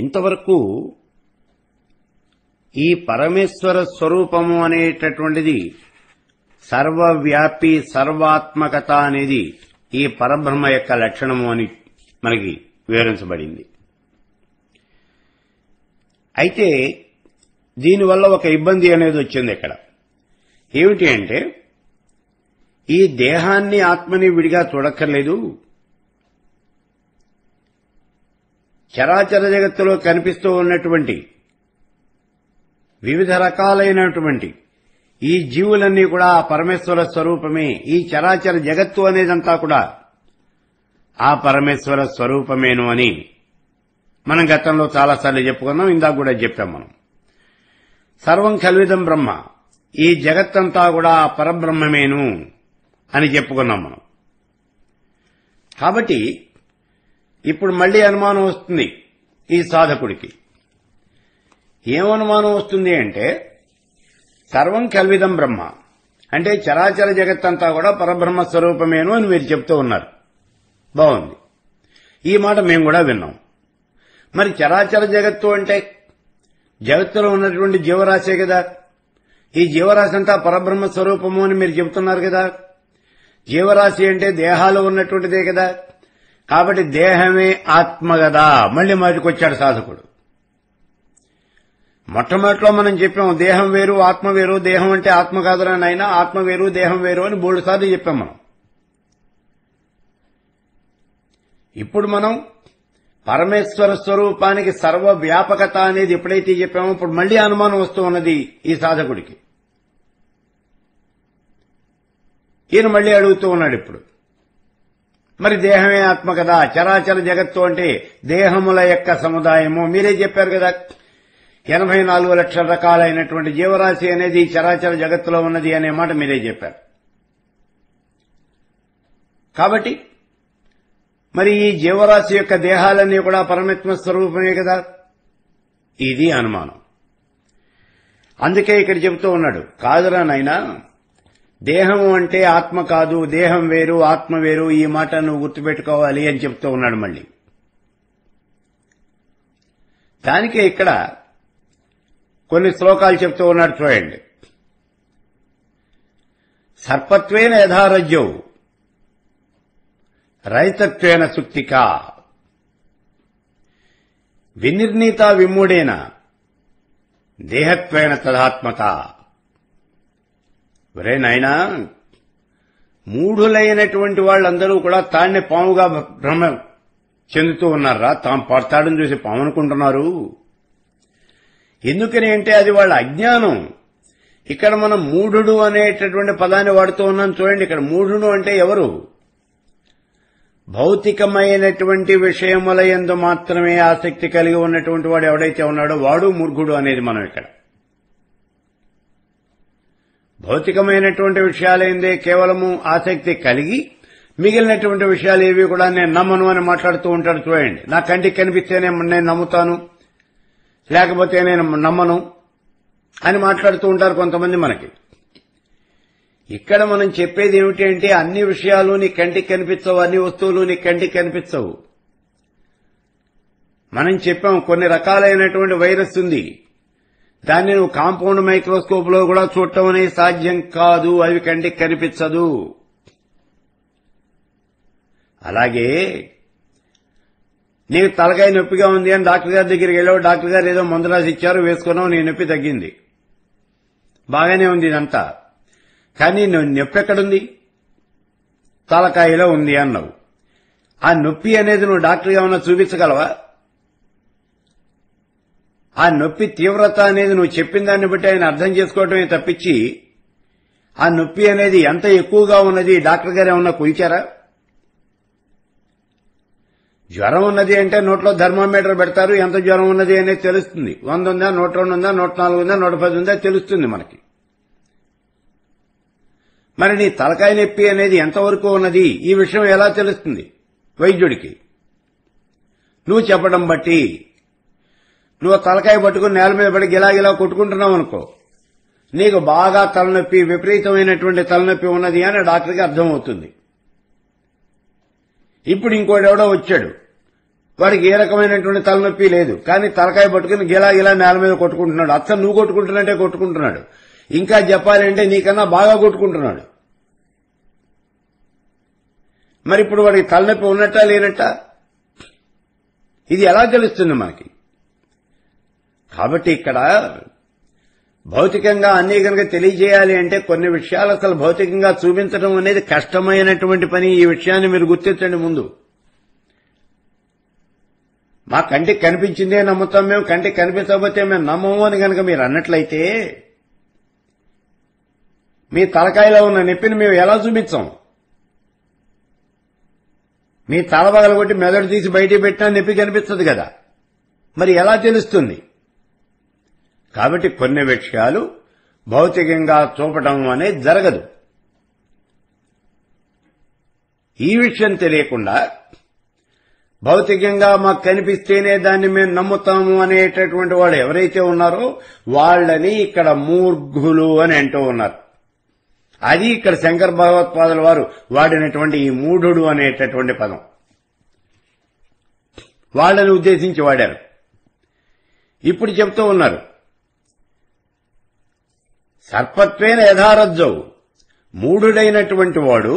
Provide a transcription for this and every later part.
ఇంతవరకు ఈ పరమేశ్వర స్వరూపము అనేటటువంటిది సర్వవ్యాపి సర్వాత్మకత అనేది ఈ పరబ్రహ్మ యొక్క లక్షణము అని మనకి వివరించబడింది అయితే దీనివల్ల ఒక ఇబ్బంది అనేది వచ్చింది ఇక్కడ ఏమిటి అంటే ఈ దేహాన్ని ఆత్మని విడిగా చూడక్కర్లేదు చరాచర జగత్తులో కనిపిస్తూ ఉన్నటువంటి వివిధ రకాలైనటువంటి ఈ జీవులన్నీ కూడా పరమేశ్వర స్వరూపమే ఈ చరాచర జగత్తు అనేదంతా కూడా ఆ పరమేశ్వర స్వరూపమేను అని మనం గతంలో చాలాసార్లు చెప్పుకున్నాం ఇందాక కూడా చెప్పాం మనం సర్వం కల్విదం బ్రహ్మ ఈ జగత్తంతా కూడా పరబ్రహ్మమేను అని చెప్పుకున్నాం మనం కాబట్టి ఇప్పుడు మళ్లీ అనుమానం వస్తుంది ఈ సాధకుడికి ఏమనుమానం వస్తుంది అంటే సర్వం కల్విదం బ్రహ్మ అంటే చరాచర జగత్తంతా కూడా పరబ్రహ్మ స్వరూపమేను అని మీరు చెప్తూ ఉన్నారు బాగుంది ఈ మాట మేము కూడా విన్నాం మరి చరాచర జగత్తు అంటే జగత్తులో ఉన్నటువంటి జీవరాశే కదా ఈ జీవరాశి అంతా పరబ్రహ్మ స్వరూపము అని మీరు చెబుతున్నారు కదా జీవరాశి అంటే దేహాలు ఉన్నటువంటిదే కదా కాబట్టి దేహమే ఆత్మ కదా మళ్ళీ వచ్చాడు సాధకుడు మొట్టమొదట్లో మనం చెప్పాం దేహం వేరు ఆత్మ వేరు దేహం అంటే ఆత్మ కాదురా అయినా ఆత్మ వేరు దేహం వేరు అని మూడు సార్లు చెప్పాం మనం ఇప్పుడు మనం పరమేశ్వర స్వరూపానికి సర్వవ్యాపకత అనేది ఎప్పుడైతే చెప్పామో ఇప్పుడు మళ్లీ అనుమానం వస్తూ ఉన్నది ఈ సాధకుడికి ఈయన మళ్లీ అడుగుతూ ఉన్నాడు ఇప్పుడు మరి దేహమే ఆత్మ కదా చరాచర జగత్తు అంటే దేహముల యొక్క సముదాయము మీరే చెప్పారు కదా ఎనభై నాలుగు లక్షల రకాలైనటువంటి జీవరాశి అనేది చరాచర జగత్తులో ఉన్నది అనే మాట మీరే చెప్పారు కాబట్టి మరి ఈ జీవరాశి యొక్క దేహాలన్నీ కూడా పరమాత్మ స్వరూపమే కదా ఇది అనుమానం అందుకే ఇక్కడ చెబుతూ ఉన్నాడు కాదురా నాయనా దేహము అంటే ఆత్మ కాదు దేహం వేరు ఆత్మ వేరు ఈ మాట నువ్వు గుర్తుపెట్టుకోవాలి అని చెప్తూ ఉన్నాడు మళ్ళీ దానికే ఇక్కడ కొన్ని శ్లోకాలు చెప్తూ ఉన్నాడు చూడండి సర్పత్వేన యథారజ్యౌ రైతత్వేన సుక్తిక వినిర్ణీత విమ్ముడేన దేహత్వేన తదాత్మత ఒరే నాయనా మూఢులైనటువంటి వాళ్ళందరూ కూడా తాన్నే పాముగా భ్రమ చెందుతూ ఉన్నారా తాము పడతాడని చూసి పాము అనుకుంటున్నారు ఎందుకని అంటే అది వాళ్ళ అజ్ఞానం ఇక్కడ మనం మూఢుడు అనేటటువంటి పదాన్ని వాడుతూ ఉన్నాం చూడండి ఇక్కడ మూఢుడు అంటే ఎవరు భౌతికమైనటువంటి విషయముల ఎందు మాత్రమే ఆసక్తి కలిగి ఉన్నటువంటి వాడు ఎవడైతే ఉన్నాడో వాడు మూర్ఘుడు అనేది మనం ఇక్కడ భౌతికమైనటువంటి విషయాలైందే కేవలము ఆసక్తి కలిగి మిగిలినటువంటి విషయాలు ఏవి కూడా నేను నమ్మను అని మాట్లాడుతూ ఉంటాడు చూడండి నా కంటికి కనిపిస్తేనే నేను నమ్ముతాను లేకపోతే నేను నమ్మను అని మాట్లాడుతూ ఉంటారు కొంతమంది మనకి ఇక్కడ మనం చెప్పేది ఏమిటి అంటే అన్ని విషయాలు నీ కంటికి కనిపించవు అన్ని వస్తువులు నీ కంటికి కనిపించవు మనం చెప్పాం కొన్ని రకాలైనటువంటి వైరస్ ఉంది దాన్ని నువ్వు కాంపౌండ్ మైక్రోస్కోప్ లో కూడా చూడటం అనే సాధ్యం కాదు అవి కంటికి కనిపించదు అలాగే నీకు తలకాయ నొప్పిగా ఉంది అని డాక్టర్ గారి దగ్గరికి వెళ్ళావు డాక్టర్ గారు ఏదో మందు రాసి ఇచ్చారు వేసుకున్నావు నీ నొప్పి తగ్గింది బాగానే ఉంది ఇదంతా కానీ నొప్పి ఎక్కడుంది తలకాయలో ఉంది అన్నావు ఆ నొప్పి అనేది నువ్వు డాక్టర్ ఉన్నా చూపించగలవా ఆ నొప్పి తీవ్రత అనేది నువ్వు చెప్పిన దాన్ని బట్టి ఆయన అర్థం చేసుకోవటమే తప్పించి ఆ నొప్పి అనేది ఎంత ఎక్కువగా ఉన్నది డాక్టర్ గారు ఏమన్నా కొలిచారా జ్వరం ఉన్నది అంటే నోట్లో థర్మోమీటర్ పెడతారు ఎంత జ్వరం ఉన్నది అనేది తెలుస్తుంది వంద ఉందా నూట రెండు ఉందా నూట నాలుగు ఉందా నూట పది ఉందా తెలుస్తుంది మనకి మరి నీ తలకాయ నొప్పి అనేది ఎంతవరకు ఉన్నది ఈ విషయం ఎలా తెలుస్తుంది వైద్యుడికి నువ్వు చెప్పడం బట్టి నువ్వు తలకాయ పట్టుకుని నేల మీద పడి గిలాగిలా కొట్టుకుంటున్నావు అనుకో నీకు బాగా తలనొప్పి విపరీతమైనటువంటి తలనొప్పి ఉన్నది అని డాక్టర్కి అర్థమవుతుంది ఇప్పుడు ఇంకోడెవడో వచ్చాడు వాడికి ఏ రకమైనటువంటి తలనొప్పి లేదు కానీ తలకాయ పట్టుకుని గిలా గిలా నేల మీద కొట్టుకుంటున్నాడు అత్త నువ్వు కొట్టుకుంటున్నట్టే కొట్టుకుంటున్నాడు ఇంకా చెప్పాలంటే నీకన్నా బాగా కొట్టుకుంటున్నాడు మరి ఇప్పుడు వాడికి తలనొప్పి ఉన్నట్టా లేనట్టా ఇది ఎలా తెలుస్తుంది మనకి కాబట్టి ఇక్కడ భౌతికంగా అన్ని కనుక తెలియజేయాలి అంటే కొన్ని విషయాలు అసలు భౌతికంగా చూపించడం అనేది కష్టమైనటువంటి పని ఈ విషయాన్ని మీరు గుర్తించండి ముందు మా కంటికి కనిపించిందే నమ్ముతాం మేము కంటికి కనిపించకపోతే మేము నమ్మము అని కనుక మీరు అన్నట్లయితే మీ తలకాయలో ఉన్న నొప్పిని మేము ఎలా చూపించాం మీ తల కొట్టి మెదడు తీసి బయటికి పెట్టినా నొప్పి కనిపిస్తుంది కదా మరి ఎలా తెలుస్తుంది కాబట్టి కొన్ని విషయాలు భౌతికంగా చూపటం అనేది జరగదు ఈ విషయం తెలియకుండా భౌతికంగా మాకు కనిపిస్తేనే దాన్ని మేము నమ్ముతాము అనేటటువంటి వాళ్ళు ఎవరైతే ఉన్నారో వాళ్ళని ఇక్కడ మూర్ఘులు అని అంటూ ఉన్నారు అది ఇక్కడ శంకర్ భగవత్పాదుల వారు వాడినటువంటి ఈ మూఢుడు అనేటటువంటి పదం వాళ్ళని ఉద్దేశించి వాడారు ఇప్పుడు చెప్తూ ఉన్నారు సర్పత్వేన యథారజ్జవు మూఢుడైనటువంటి వాడు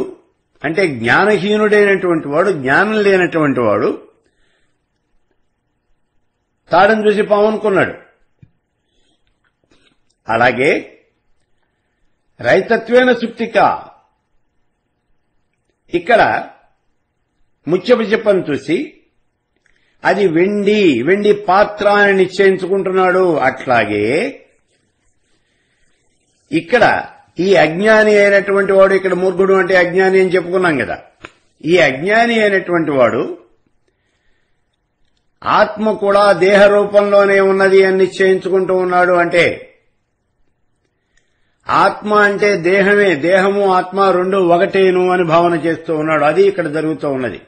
అంటే జ్ఞానహీనుడైనటువంటి వాడు జ్ఞానం లేనటువంటి వాడు తాడని చూసి పామనుకున్నాడు అలాగే రైతత్వేన సుప్తిక ఇక్కడ ముత్యపు చెప్పని చూసి అది వెండి వెండి పాత్ర అని నిశ్చయించుకుంటున్నాడు అట్లాగే ఇక్కడ ఈ అజ్ఞాని అయినటువంటి వాడు ఇక్కడ మూర్ఖుడు అంటే అజ్ఞాని అని చెప్పుకున్నాం కదా ఈ అజ్ఞాని అయినటువంటి వాడు ఆత్మ కూడా దేహ రూపంలోనే ఉన్నది అని నిశ్చయించుకుంటూ ఉన్నాడు అంటే ఆత్మ అంటే దేహమే దేహము ఆత్మ రెండు ఒకటేను అని భావన చేస్తూ ఉన్నాడు అది ఇక్కడ జరుగుతూ ఉన్నది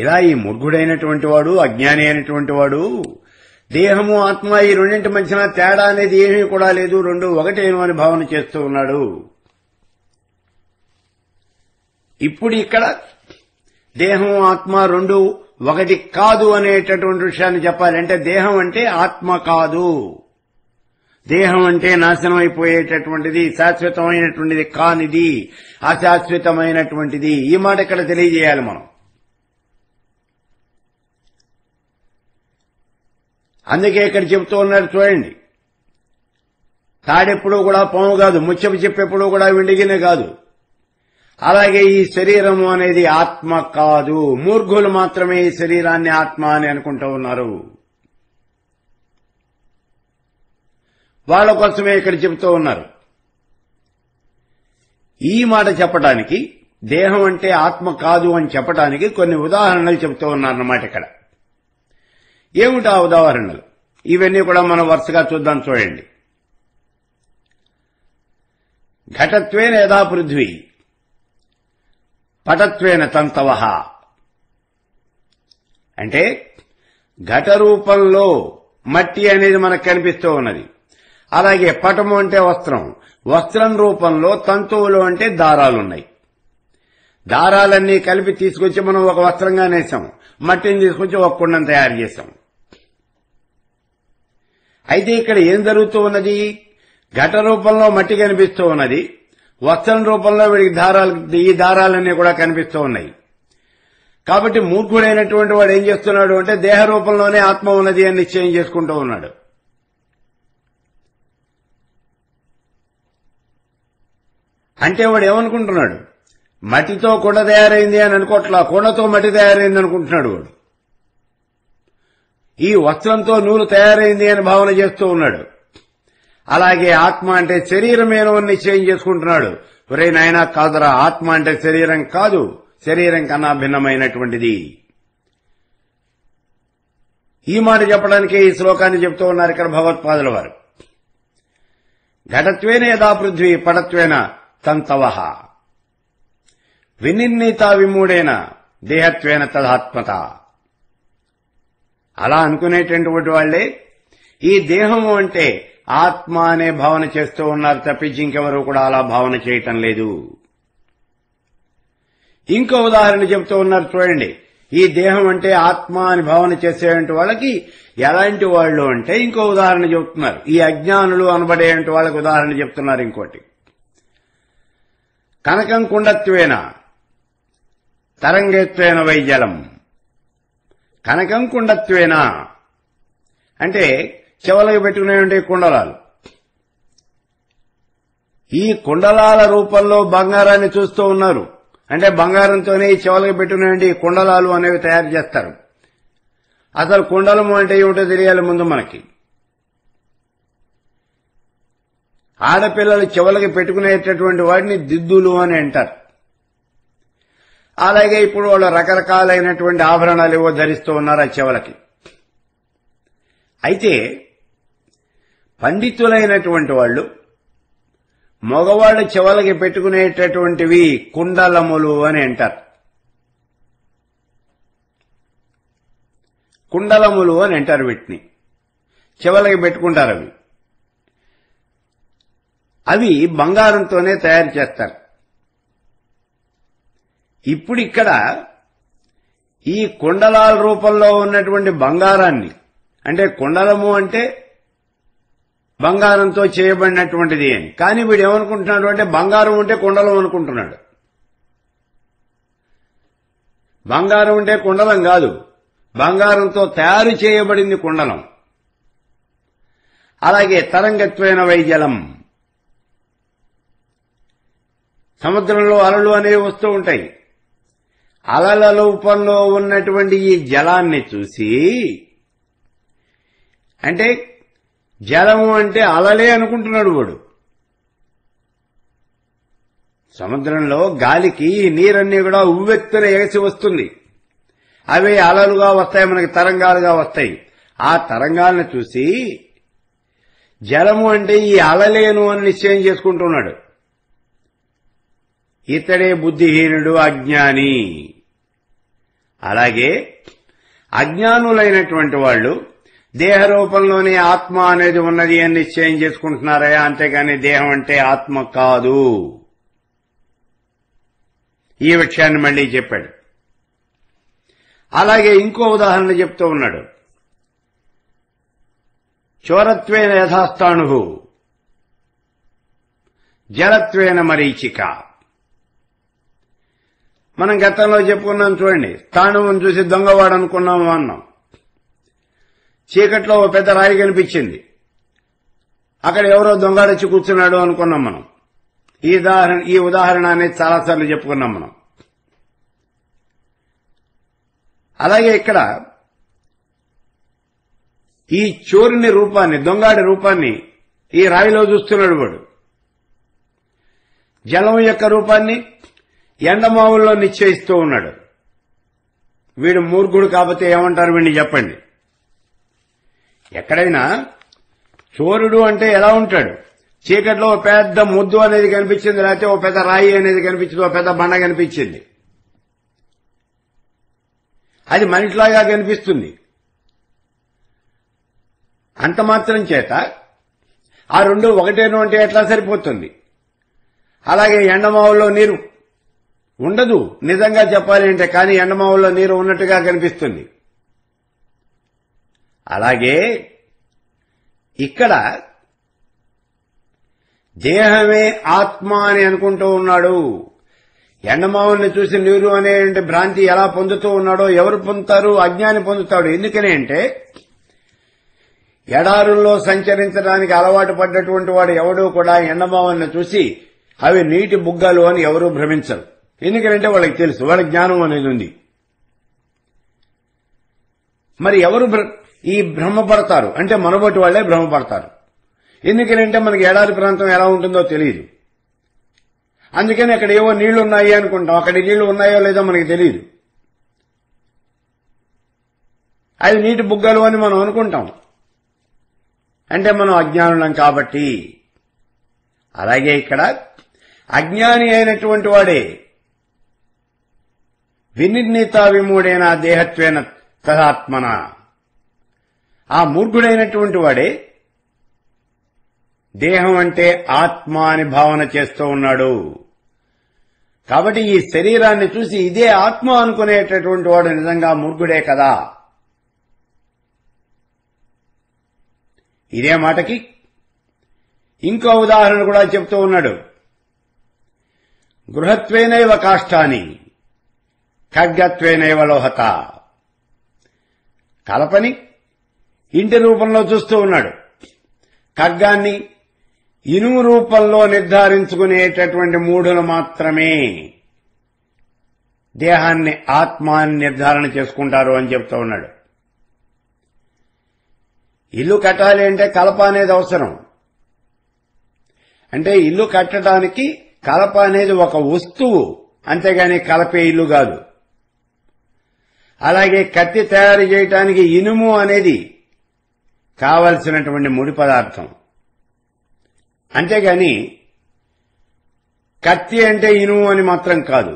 ఇలా ఈ మూర్ఘుడైనటువంటి వాడు అజ్ఞాని అయినటువంటి వాడు దేహము ఆత్మ ఈ రెండింటి మధ్యన తేడా అనేది ఏమీ కూడా లేదు రెండు ఒకటేమో అని భావన చేస్తూ ఉన్నాడు ఇప్పుడు ఇక్కడ దేహం ఆత్మ రెండు ఒకటి కాదు అనేటటువంటి విషయాన్ని చెప్పాలంటే దేహం అంటే ఆత్మ కాదు దేహం అంటే నాశనం అయిపోయేటటువంటిది శాశ్వతమైనటువంటిది కానిది అశాశ్వతమైనటువంటిది ఈ మాట ఇక్కడ తెలియజేయాలి మనం అందుకే ఇక్కడ చెబుతూ ఉన్నారు చూడండి తాడెప్పుడూ కూడా పాము కాదు ముచ్చపు చెప్పేప్పుడు కూడా విండిగినే కాదు అలాగే ఈ శరీరము అనేది ఆత్మ కాదు మూర్ఘులు మాత్రమే ఈ శరీరాన్ని ఆత్మ అని అనుకుంటూ ఉన్నారు వాళ్ళ కోసమే ఇక్కడ చెబుతూ ఉన్నారు ఈ మాట చెప్పటానికి దేహం అంటే ఆత్మ కాదు అని చెప్పటానికి కొన్ని ఉదాహరణలు చెబుతూ ఉన్నారన్నమాట ఇక్కడ ఏమిటా ఉదాహరణలు ఇవన్నీ కూడా మనం వరుసగా చూద్దాం చూడండి ఘటత్వేన యథా పృథ్వీ పటత్వేన తంతవ అంటే ఘట రూపంలో మట్టి అనేది మనకు కనిపిస్తూ ఉన్నది అలాగే పటము అంటే వస్త్రం వస్త్రం రూపంలో తంతువులు అంటే దారాలున్నాయి దారాలన్నీ కలిపి తీసుకొచ్చి మనం ఒక వస్త్రంగా నేసాం మట్టిని తీసుకొచ్చి ఒక కుండం తయారు చేసాం అయితే ఇక్కడ ఏం జరుగుతూ ఉన్నది ఘట రూపంలో మట్టి కనిపిస్తూ ఉన్నది వస్త్రం రూపంలో వీడికి దారాలు ఈ దారాలన్నీ కూడా కనిపిస్తూ ఉన్నాయి కాబట్టి మూర్ఖుడైనటువంటి వాడు ఏం చేస్తున్నాడు అంటే దేహ రూపంలోనే ఆత్మ ఉన్నది అని నిశ్చయం చేసుకుంటూ ఉన్నాడు అంటే వాడు ఏమనుకుంటున్నాడు మట్టితో కొండ తయారైంది అని అనుకోవట్లా కుండతో మట్టి తయారైంది అనుకుంటున్నాడు వాడు ఈ వస్త్రంతో నూలు తయారైంది అని భావన చేస్తూ ఉన్నాడు అలాగే ఆత్మ అంటే శరీరమేనో నిశ్చయం చేసుకుంటున్నాడు ఒరే కాదురా ఆత్మ అంటే శరీరం కాదు శరీరం కన్నా భిన్నమైనటువంటిది ఈ మాట చెప్పడానికి ఈ శ్లోకాన్ని చెప్తూ ఉన్నారు ఇక్కడ భగవత్పాదుల వారు ఘటత్వేన యథా పృథ్వీ పడత్వేన తంతవ వినిర్ణీత విమూడేన దేహత్వేన తదాత్మత అలా అనుకునేటటువంటి వాళ్లే ఈ దేహము అంటే ఆత్మ అనే భావన చేస్తూ ఉన్నారు తప్పించి ఇంకెవరూ కూడా అలా భావన చేయటం లేదు ఇంకో ఉదాహరణ చెబుతూ ఉన్నారు చూడండి ఈ దేహం అంటే ఆత్మ అని భావన చేసేటువంటి వాళ్ళకి ఎలాంటి వాళ్ళు అంటే ఇంకో ఉదాహరణ చెబుతున్నారు ఈ అజ్ఞానులు అనబడే వాళ్ళకి ఉదాహరణ చెప్తున్నారు ఇంకోటి కనకం కుండత్వేన తరంగత్వేన వైజలం కనకం కుండత్వేనా అంటే చెవలకు పెట్టుకునేటువంటి కుండలాలు ఈ కుండలాల రూపంలో బంగారాన్ని చూస్తూ ఉన్నారు అంటే బంగారంతోనే ఈ చెవలకు పెట్టుకునేటువంటి కుండలాలు అనేవి తయారు చేస్తారు అసలు కుండలము అంటే ఏమిటో తెలియాలి ముందు మనకి ఆడపిల్లలు చెవులకి పెట్టుకునేటటువంటి వాటిని దిద్దులు అని అంటారు అలాగే ఇప్పుడు వాళ్ళు రకరకాలైనటువంటి ఆభరణాలు ఏవో ధరిస్తూ ఉన్నారు ఆ చెవులకి అయితే పండితులైనటువంటి వాళ్ళు మగవాళ్ళు చెవులకి పెట్టుకునేటటువంటివి కుండలములు అని అంటారు కుండలములు అని అంటారు వీటిని చెవులకి పెట్టుకుంటారు అవి అవి బంగారంతోనే తయారు చేస్తారు ఇప్పుడు ఇక్కడ ఈ కుండలాల రూపంలో ఉన్నటువంటి బంగారాన్ని అంటే కుండలము అంటే బంగారంతో చేయబడినటువంటిది అని కానీ వీడు ఏమనుకుంటున్నాడు అంటే బంగారం ఉంటే కుండలం అనుకుంటున్నాడు బంగారం ఉంటే కుండలం కాదు బంగారంతో తయారు చేయబడింది కుండలం అలాగే తరంగత్వైన వైజలం సముద్రంలో అలలు అనేవి వస్తూ ఉంటాయి అలల రూపంలో ఉన్నటువంటి ఈ జలాన్ని చూసి అంటే జలము అంటే అలలే అనుకుంటున్నాడు వాడు సముద్రంలో గాలికి నీరన్నీ కూడా ఉవ్వెత్తున ఎగసి వస్తుంది అవి అలలుగా వస్తాయి మనకి తరంగాలుగా వస్తాయి ఆ తరంగాలను చూసి జలము అంటే ఈ అలలేను అని నిశ్చయం చేసుకుంటున్నాడు ఇతడే బుద్ధిహీనుడు అజ్ఞాని అలాగే అజ్ఞానులైనటువంటి వాళ్ళు దేహరూపంలోనే ఆత్మ అనేది ఉన్నది అని నిశ్చయం చేసుకుంటున్నారా అంతేగాని దేహం అంటే ఆత్మ కాదు ఈ విషయాన్ని మళ్లీ చెప్పాడు అలాగే ఇంకో ఉదాహరణ చెప్తూ ఉన్నాడు చోరత్వేన యథాస్థాణు జలత్వేన మరీచిక మనం గతంలో చెప్పుకున్నాం చూడండి స్థానం చూసి దొంగవాడు అనుకున్నాము అన్నాం చీకట్లో ఓ పెద్ద రాయి కనిపించింది అక్కడ ఎవరో దొంగడొచ్చి కూర్చున్నాడు అనుకున్నాం మనం ఈ ఉదాహరణ ఈ ఉదాహరణ అనేది చాలాసార్లు చెప్పుకున్నాం మనం అలాగే ఇక్కడ ఈ చోరుని రూపాన్ని దొంగాడి రూపాన్ని ఈ రాయిలో చూస్తున్నాడు వాడు జలం యొక్క రూపాన్ని ఎండమావుల్లో నిశ్చయిస్తూ ఉన్నాడు వీడు మూర్ఖుడు కాకపోతే ఏమంటారు వీడిని చెప్పండి ఎక్కడైనా చోరుడు అంటే ఎలా ఉంటాడు చీకట్లో ఓ పెద్ద ముద్దు అనేది కనిపించింది లేకపోతే ఓ పెద్ద రాయి అనేది కనిపించింది ఓ పెద్ద బండ కనిపించింది అది మనిషిలాగా కనిపిస్తుంది అంత మాత్రం చేత ఆ రెండు ఒకటేను అంటే ఎట్లా సరిపోతుంది అలాగే ఎండమావుల్లో నీరు ఉండదు నిజంగా చెప్పాలి అంటే కానీ ఎండమావుల్లో నీరు ఉన్నట్టుగా కనిపిస్తుంది అలాగే ఇక్కడ దేహమే ఆత్మ అని అనుకుంటూ ఉన్నాడు ఎండమావుల్ని చూసి నీరు అనే భ్రాంతి ఎలా పొందుతూ ఉన్నాడో ఎవరు పొందుతారు అజ్ఞాని పొందుతాడు ఎందుకని అంటే ఎడారుల్లో సంచరించడానికి అలవాటు పడ్డటువంటి వాడు ఎవడూ కూడా ఎండమావుల్ని చూసి అవి నీటి బుగ్గలు అని ఎవరూ భ్రమించరు ఎందుకంటే వాళ్ళకి తెలుసు వాళ్ళకి జ్ఞానం అనేది ఉంది మరి ఎవరు ఈ భ్రమపడతారు అంటే మనబోటి వాళ్లే భ్రమపడతారు ఎందుకంటే మనకి ఏడాది ప్రాంతం ఎలా ఉంటుందో తెలియదు అందుకని అక్కడ ఏవో నీళ్లు ఉన్నాయి అనుకుంటాం అక్కడ నీళ్లు ఉన్నాయో లేదో మనకి తెలియదు అది నీటి బుగ్గలు అని మనం అనుకుంటాం అంటే మనం అజ్ఞానులం కాబట్టి అలాగే ఇక్కడ అజ్ఞాని అయినటువంటి వాడే వినిర్ణీతా విమూడైన దేహత్వేన తదాత్మన ఆ మూర్ఖుడైనటువంటి వాడే దేహం అంటే ఆత్మ అని భావన చేస్తూ ఉన్నాడు కాబట్టి ఈ శరీరాన్ని చూసి ఇదే ఆత్మ అనుకునేటటువంటి వాడు నిజంగా మూర్ఖుడే కదా ఇదే మాటకి ఇంకో ఉదాహరణ కూడా చెప్తూ ఉన్నాడు గృహత్వేనైవ కాష్టాని ఖడ్గత్వేనైవ లోహత కలపని ఇంటి రూపంలో చూస్తూ ఉన్నాడు ఖడ్గాన్ని ఇనుము రూపంలో నిర్ధారించుకునేటటువంటి మూఢులు మాత్రమే దేహాన్ని ఆత్మాన్ని నిర్ధారణ చేసుకుంటారు అని చెప్తూ ఉన్నాడు ఇల్లు కట్టాలి అంటే కలప అనేది అవసరం అంటే ఇల్లు కట్టడానికి కలప అనేది ఒక వస్తువు అంతేగాని కలపే ఇల్లు కాదు అలాగే కత్తి తయారు చేయటానికి ఇనుము అనేది కావలసినటువంటి ముడి పదార్థం అంతేగాని కత్తి అంటే ఇనుము అని మాత్రం కాదు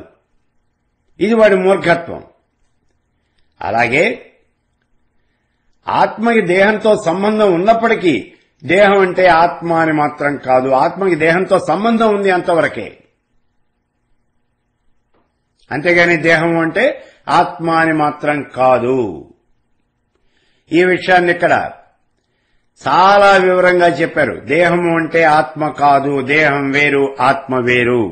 ఇది వాడి మూర్ఖత్వం అలాగే ఆత్మకి దేహంతో సంబంధం ఉన్నప్పటికీ దేహం అంటే ఆత్మ అని మాత్రం కాదు ఆత్మకి దేహంతో సంబంధం ఉంది అంతవరకే అంతేగాని దేహం అంటే ఆత్మ అని మాత్రం కాదు ఈ విషయాన్ని ఇక్కడ చాలా వివరంగా చెప్పారు దేహము అంటే ఆత్మ కాదు దేహం వేరు ఆత్మ వేరు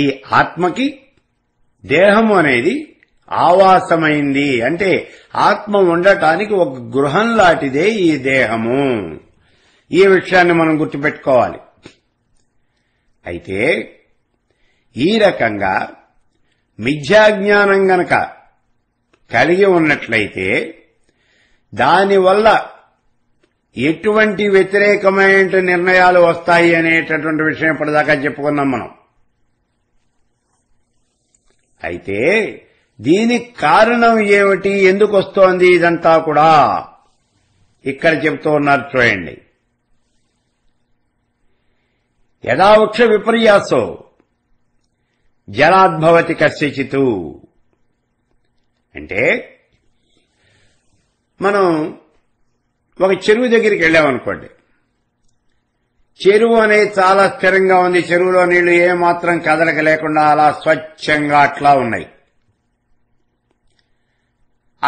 ఈ ఆత్మకి దేహము అనేది ఆవాసమైంది అంటే ఆత్మ ఉండటానికి ఒక గృహం లాంటిదే ఈ దేహము ఈ విషయాన్ని మనం గుర్తుపెట్టుకోవాలి అయితే ఈ రకంగా మిథ్యాజ్ఞానం గనక కలిగి ఉన్నట్లయితే దానివల్ల ఎటువంటి వ్యతిరేకమైన నిర్ణయాలు వస్తాయి అనేటటువంటి విషయం ఇప్పటిదాకా చెప్పుకున్నాం మనం అయితే దీనికి కారణం ఏమిటి ఎందుకు వస్తోంది ఇదంతా కూడా ఇక్కడ చెప్తూ ఉన్నారు చూడండి యథావృక్ష విపర్యాసో జలాద్భవతి కశ్చిచితు అంటే మనం ఒక చెరువు దగ్గరికి వెళ్ళామనుకోండి చెరువు అనేది చాలా స్థిరంగా ఉంది చెరువులో నీళ్లు ఏమాత్రం కదలక లేకుండా అలా స్వచ్ఛంగా అట్లా ఉన్నాయి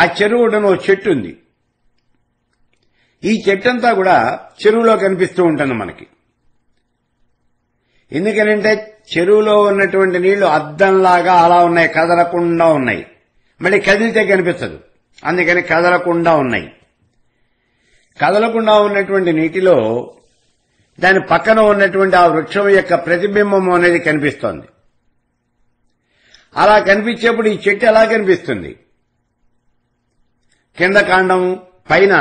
ఆ చెరువు ఓ చెట్టు ఉంది ఈ చెట్టంతా కూడా చెరువులో కనిపిస్తూ ఉంటుంది మనకి ఎందుకనంటే చెరువులో ఉన్నటువంటి నీళ్లు అద్దంలాగా అలా ఉన్నాయి కదలకుండా ఉన్నాయి మళ్ళీ కదిలితే కనిపించదు అందుకని కదలకుండా ఉన్నాయి కదలకుండా ఉన్నటువంటి నీటిలో దాని పక్కన ఉన్నటువంటి ఆ వృక్షం యొక్క ప్రతిబింబం అనేది కనిపిస్తోంది అలా కనిపించేప్పుడు ఈ చెట్టు ఎలా కనిపిస్తుంది కింద కాండం పైన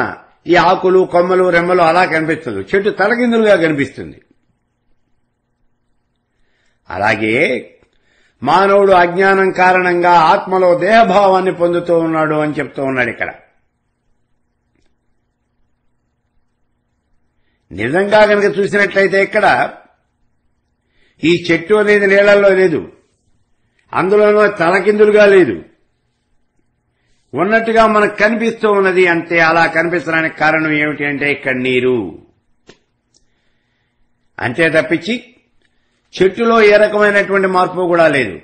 ఈ ఆకులు కొమ్మలు రెమ్మలు అలా కనిపిస్తుంది చెట్టు తలకిందులుగా కనిపిస్తుంది అలాగే మానవుడు అజ్ఞానం కారణంగా ఆత్మలో దేహభావాన్ని పొందుతూ ఉన్నాడు అని చెప్తూ ఉన్నాడు ఇక్కడ నిజంగా కనుక చూసినట్లయితే ఇక్కడ ఈ చెట్టు అనేది నీళ్లలో లేదు అందులోనూ తలకిందులుగా లేదు ఉన్నట్టుగా మనకు కనిపిస్తూ ఉన్నది అంటే అలా కనిపించడానికి కారణం ఏమిటి అంటే ఇక్కడ నీరు అంతే తప్పించి చెట్టులో ఏ రకమైనటువంటి మార్పు కూడా లేదు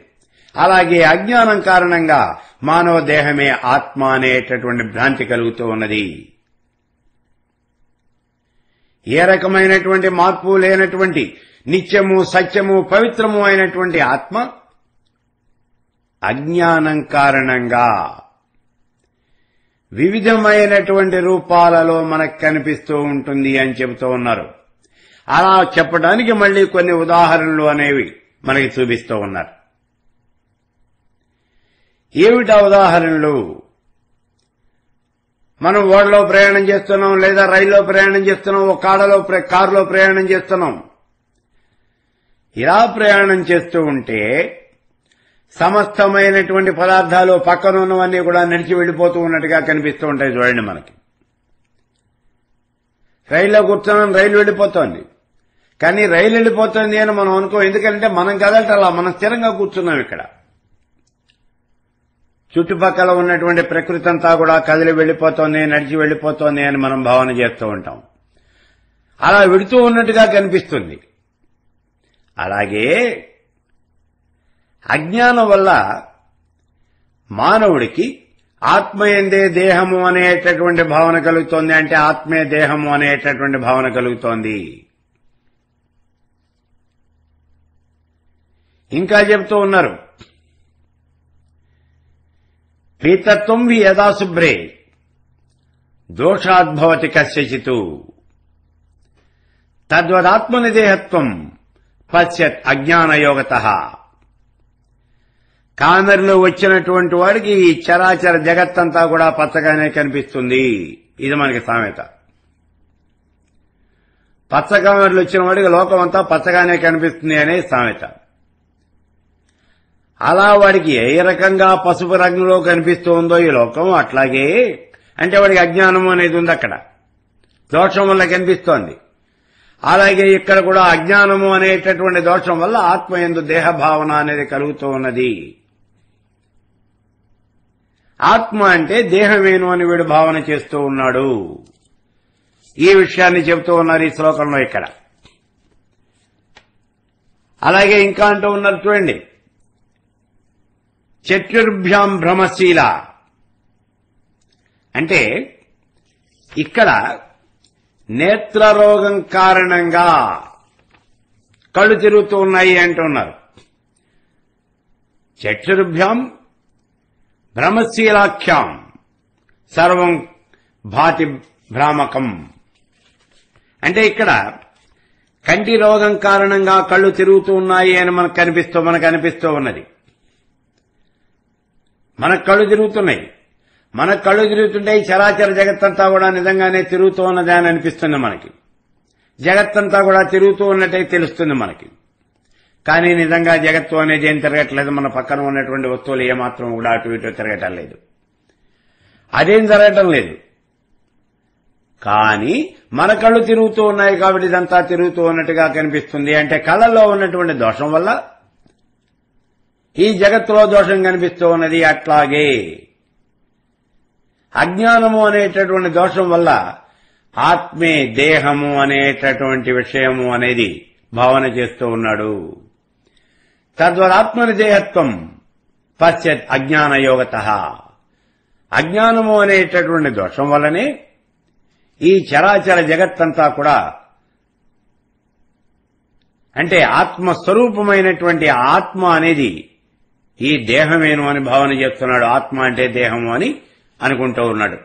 అలాగే అజ్ఞానం కారణంగా మానవ దేహమే ఆత్మ అనేటటువంటి భ్రాంతి కలుగుతూ ఉన్నది ఏ రకమైనటువంటి మార్పు లేనటువంటి నిత్యము సత్యము పవిత్రము అయినటువంటి ఆత్మ అజ్ఞానం కారణంగా వివిధమైనటువంటి రూపాలలో మనకు కనిపిస్తూ ఉంటుంది అని చెబుతూ ఉన్నారు అలా చెప్పడానికి మళ్లీ కొన్ని ఉదాహరణలు అనేవి మనకి చూపిస్తూ ఉన్నారు ఏమిటా ఉదాహరణలు మనం ఓడలో ప్రయాణం చేస్తున్నాం లేదా రైల్లో ప్రయాణం చేస్తున్నాం ఒక కాడలో కారులో ప్రయాణం చేస్తున్నాం ఇలా ప్రయాణం చేస్తూ ఉంటే సమస్తమైనటువంటి పదార్థాలు పక్కనున్నవన్నీ కూడా నడిచి వెళ్లిపోతూ ఉన్నట్టుగా కనిపిస్తూ ఉంటాయి చూడండి మనకి రైల్లో కూర్చున్నాం రైలు వెళ్లిపోతోంది కానీ రైలు వెళ్ళిపోతుంది అని మనం అనుకో ఎందుకంటే మనం అలా మనం స్థిరంగా కూర్చున్నాం ఇక్కడ చుట్టుపక్కల ఉన్నటువంటి ప్రకృతి అంతా కూడా కదిలి వెళ్ళిపోతోంది నడిచి వెళ్ళిపోతోంది అని మనం భావన చేస్తూ ఉంటాం అలా విడుతూ ఉన్నట్టుగా కనిపిస్తుంది అలాగే అజ్ఞానం వల్ల మానవుడికి ఆత్మ ఎందే దేహము అనేటటువంటి భావన కలుగుతోంది అంటే ఆత్మే దేహము అనేటటువంటి భావన కలుగుతోంది ఇంకా చెబుతూ ఉన్నారు పీతత్వం వి యదా శుభ్రే దోషాద్భవతి కశ్యచితు తద్వదాత్మనిదేహత్వం పశ్చత్ అజ్ఞానయోగత కామెరులో వచ్చినటువంటి వాడికి ఈ చరాచర జగత్తంతా కూడా పచ్చగానే కనిపిస్తుంది ఇది మనకి సామెత పచ్చ కామెరులు వచ్చిన వాడికి లోకమంతా పచ్చగానే కనిపిస్తుంది అనే సామెత అలా వాడికి ఏ రకంగా పసుపు రంగులో కనిపిస్తోందో ఈ లోకం అట్లాగే అంటే వాడికి అజ్ఞానం అనేది ఉంది అక్కడ దోషం వల్ల కనిపిస్తోంది అలాగే ఇక్కడ కూడా అజ్ఞానము అనేటటువంటి దోషం వల్ల ఆత్మ ఎందు దేహభావన అనేది కలుగుతూ ఉన్నది ఆత్మ అంటే దేహమేను అని వీడు భావన చేస్తూ ఉన్నాడు ఈ విషయాన్ని చెబుతూ ఉన్నారు ఈ శ్లోకంలో ఇక్కడ అలాగే ఇంకా అంటూ ఉన్నారు చూడండి చతుర్భ్యాం భ్రమశీల అంటే ఇక్కడ నేత్రరోగం కారణంగా కళ్ళు తిరుగుతూ ఉన్నాయి అంటున్నారు చతుర్భ్యాం భ్రమశీలాఖ్యాం సర్వం భాతి భ్రామకం అంటే ఇక్కడ కంటి రోగం కారణంగా కళ్ళు తిరుగుతూ ఉన్నాయి అని మనకు కనిపిస్తూ మనకు అనిపిస్తూ ఉన్నది మన కళ్ళు తిరుగుతున్నాయి మన కళ్ళు తిరుగుతుంటే చరాచర జగత్తంతా కూడా నిజంగానే తిరుగుతూ ఉన్నదే అని అనిపిస్తుంది మనకి జగత్తంతా కూడా తిరుగుతూ ఉన్నట్టే తెలుస్తుంది మనకి కానీ నిజంగా జగత్తు అనేది ఏం తిరగట్లేదు మన పక్కన ఉన్నటువంటి వస్తువులు ఏమాత్రం కూడా అటు ఇటు తిరగటం లేదు అదేం జరగటం లేదు కానీ మన కళ్ళు తిరుగుతూ ఉన్నాయి కాబట్టి ఇదంతా తిరుగుతూ ఉన్నట్టుగా కనిపిస్తుంది అంటే కళ్ళల్లో ఉన్నటువంటి దోషం వల్ల ఈ జగత్తులో దోషం కనిపిస్తూ ఉన్నది అట్లాగే అజ్ఞానము అనేటటువంటి దోషం వల్ల ఆత్మే దేహము అనేటటువంటి విషయము అనేది భావన చేస్తూ ఉన్నాడు ఆత్మని దేహత్వం పశ్చత్ యోగత అజ్ఞానము అనేటటువంటి దోషం వల్లనే ఈ చరాచర జగత్తంతా కూడా అంటే ఆత్మస్వరూపమైనటువంటి ఆత్మ అనేది ఈ దేహమేను అని భావన చేస్తున్నాడు ఆత్మ అంటే దేహము అని అనుకుంటూ ఉన్నాడు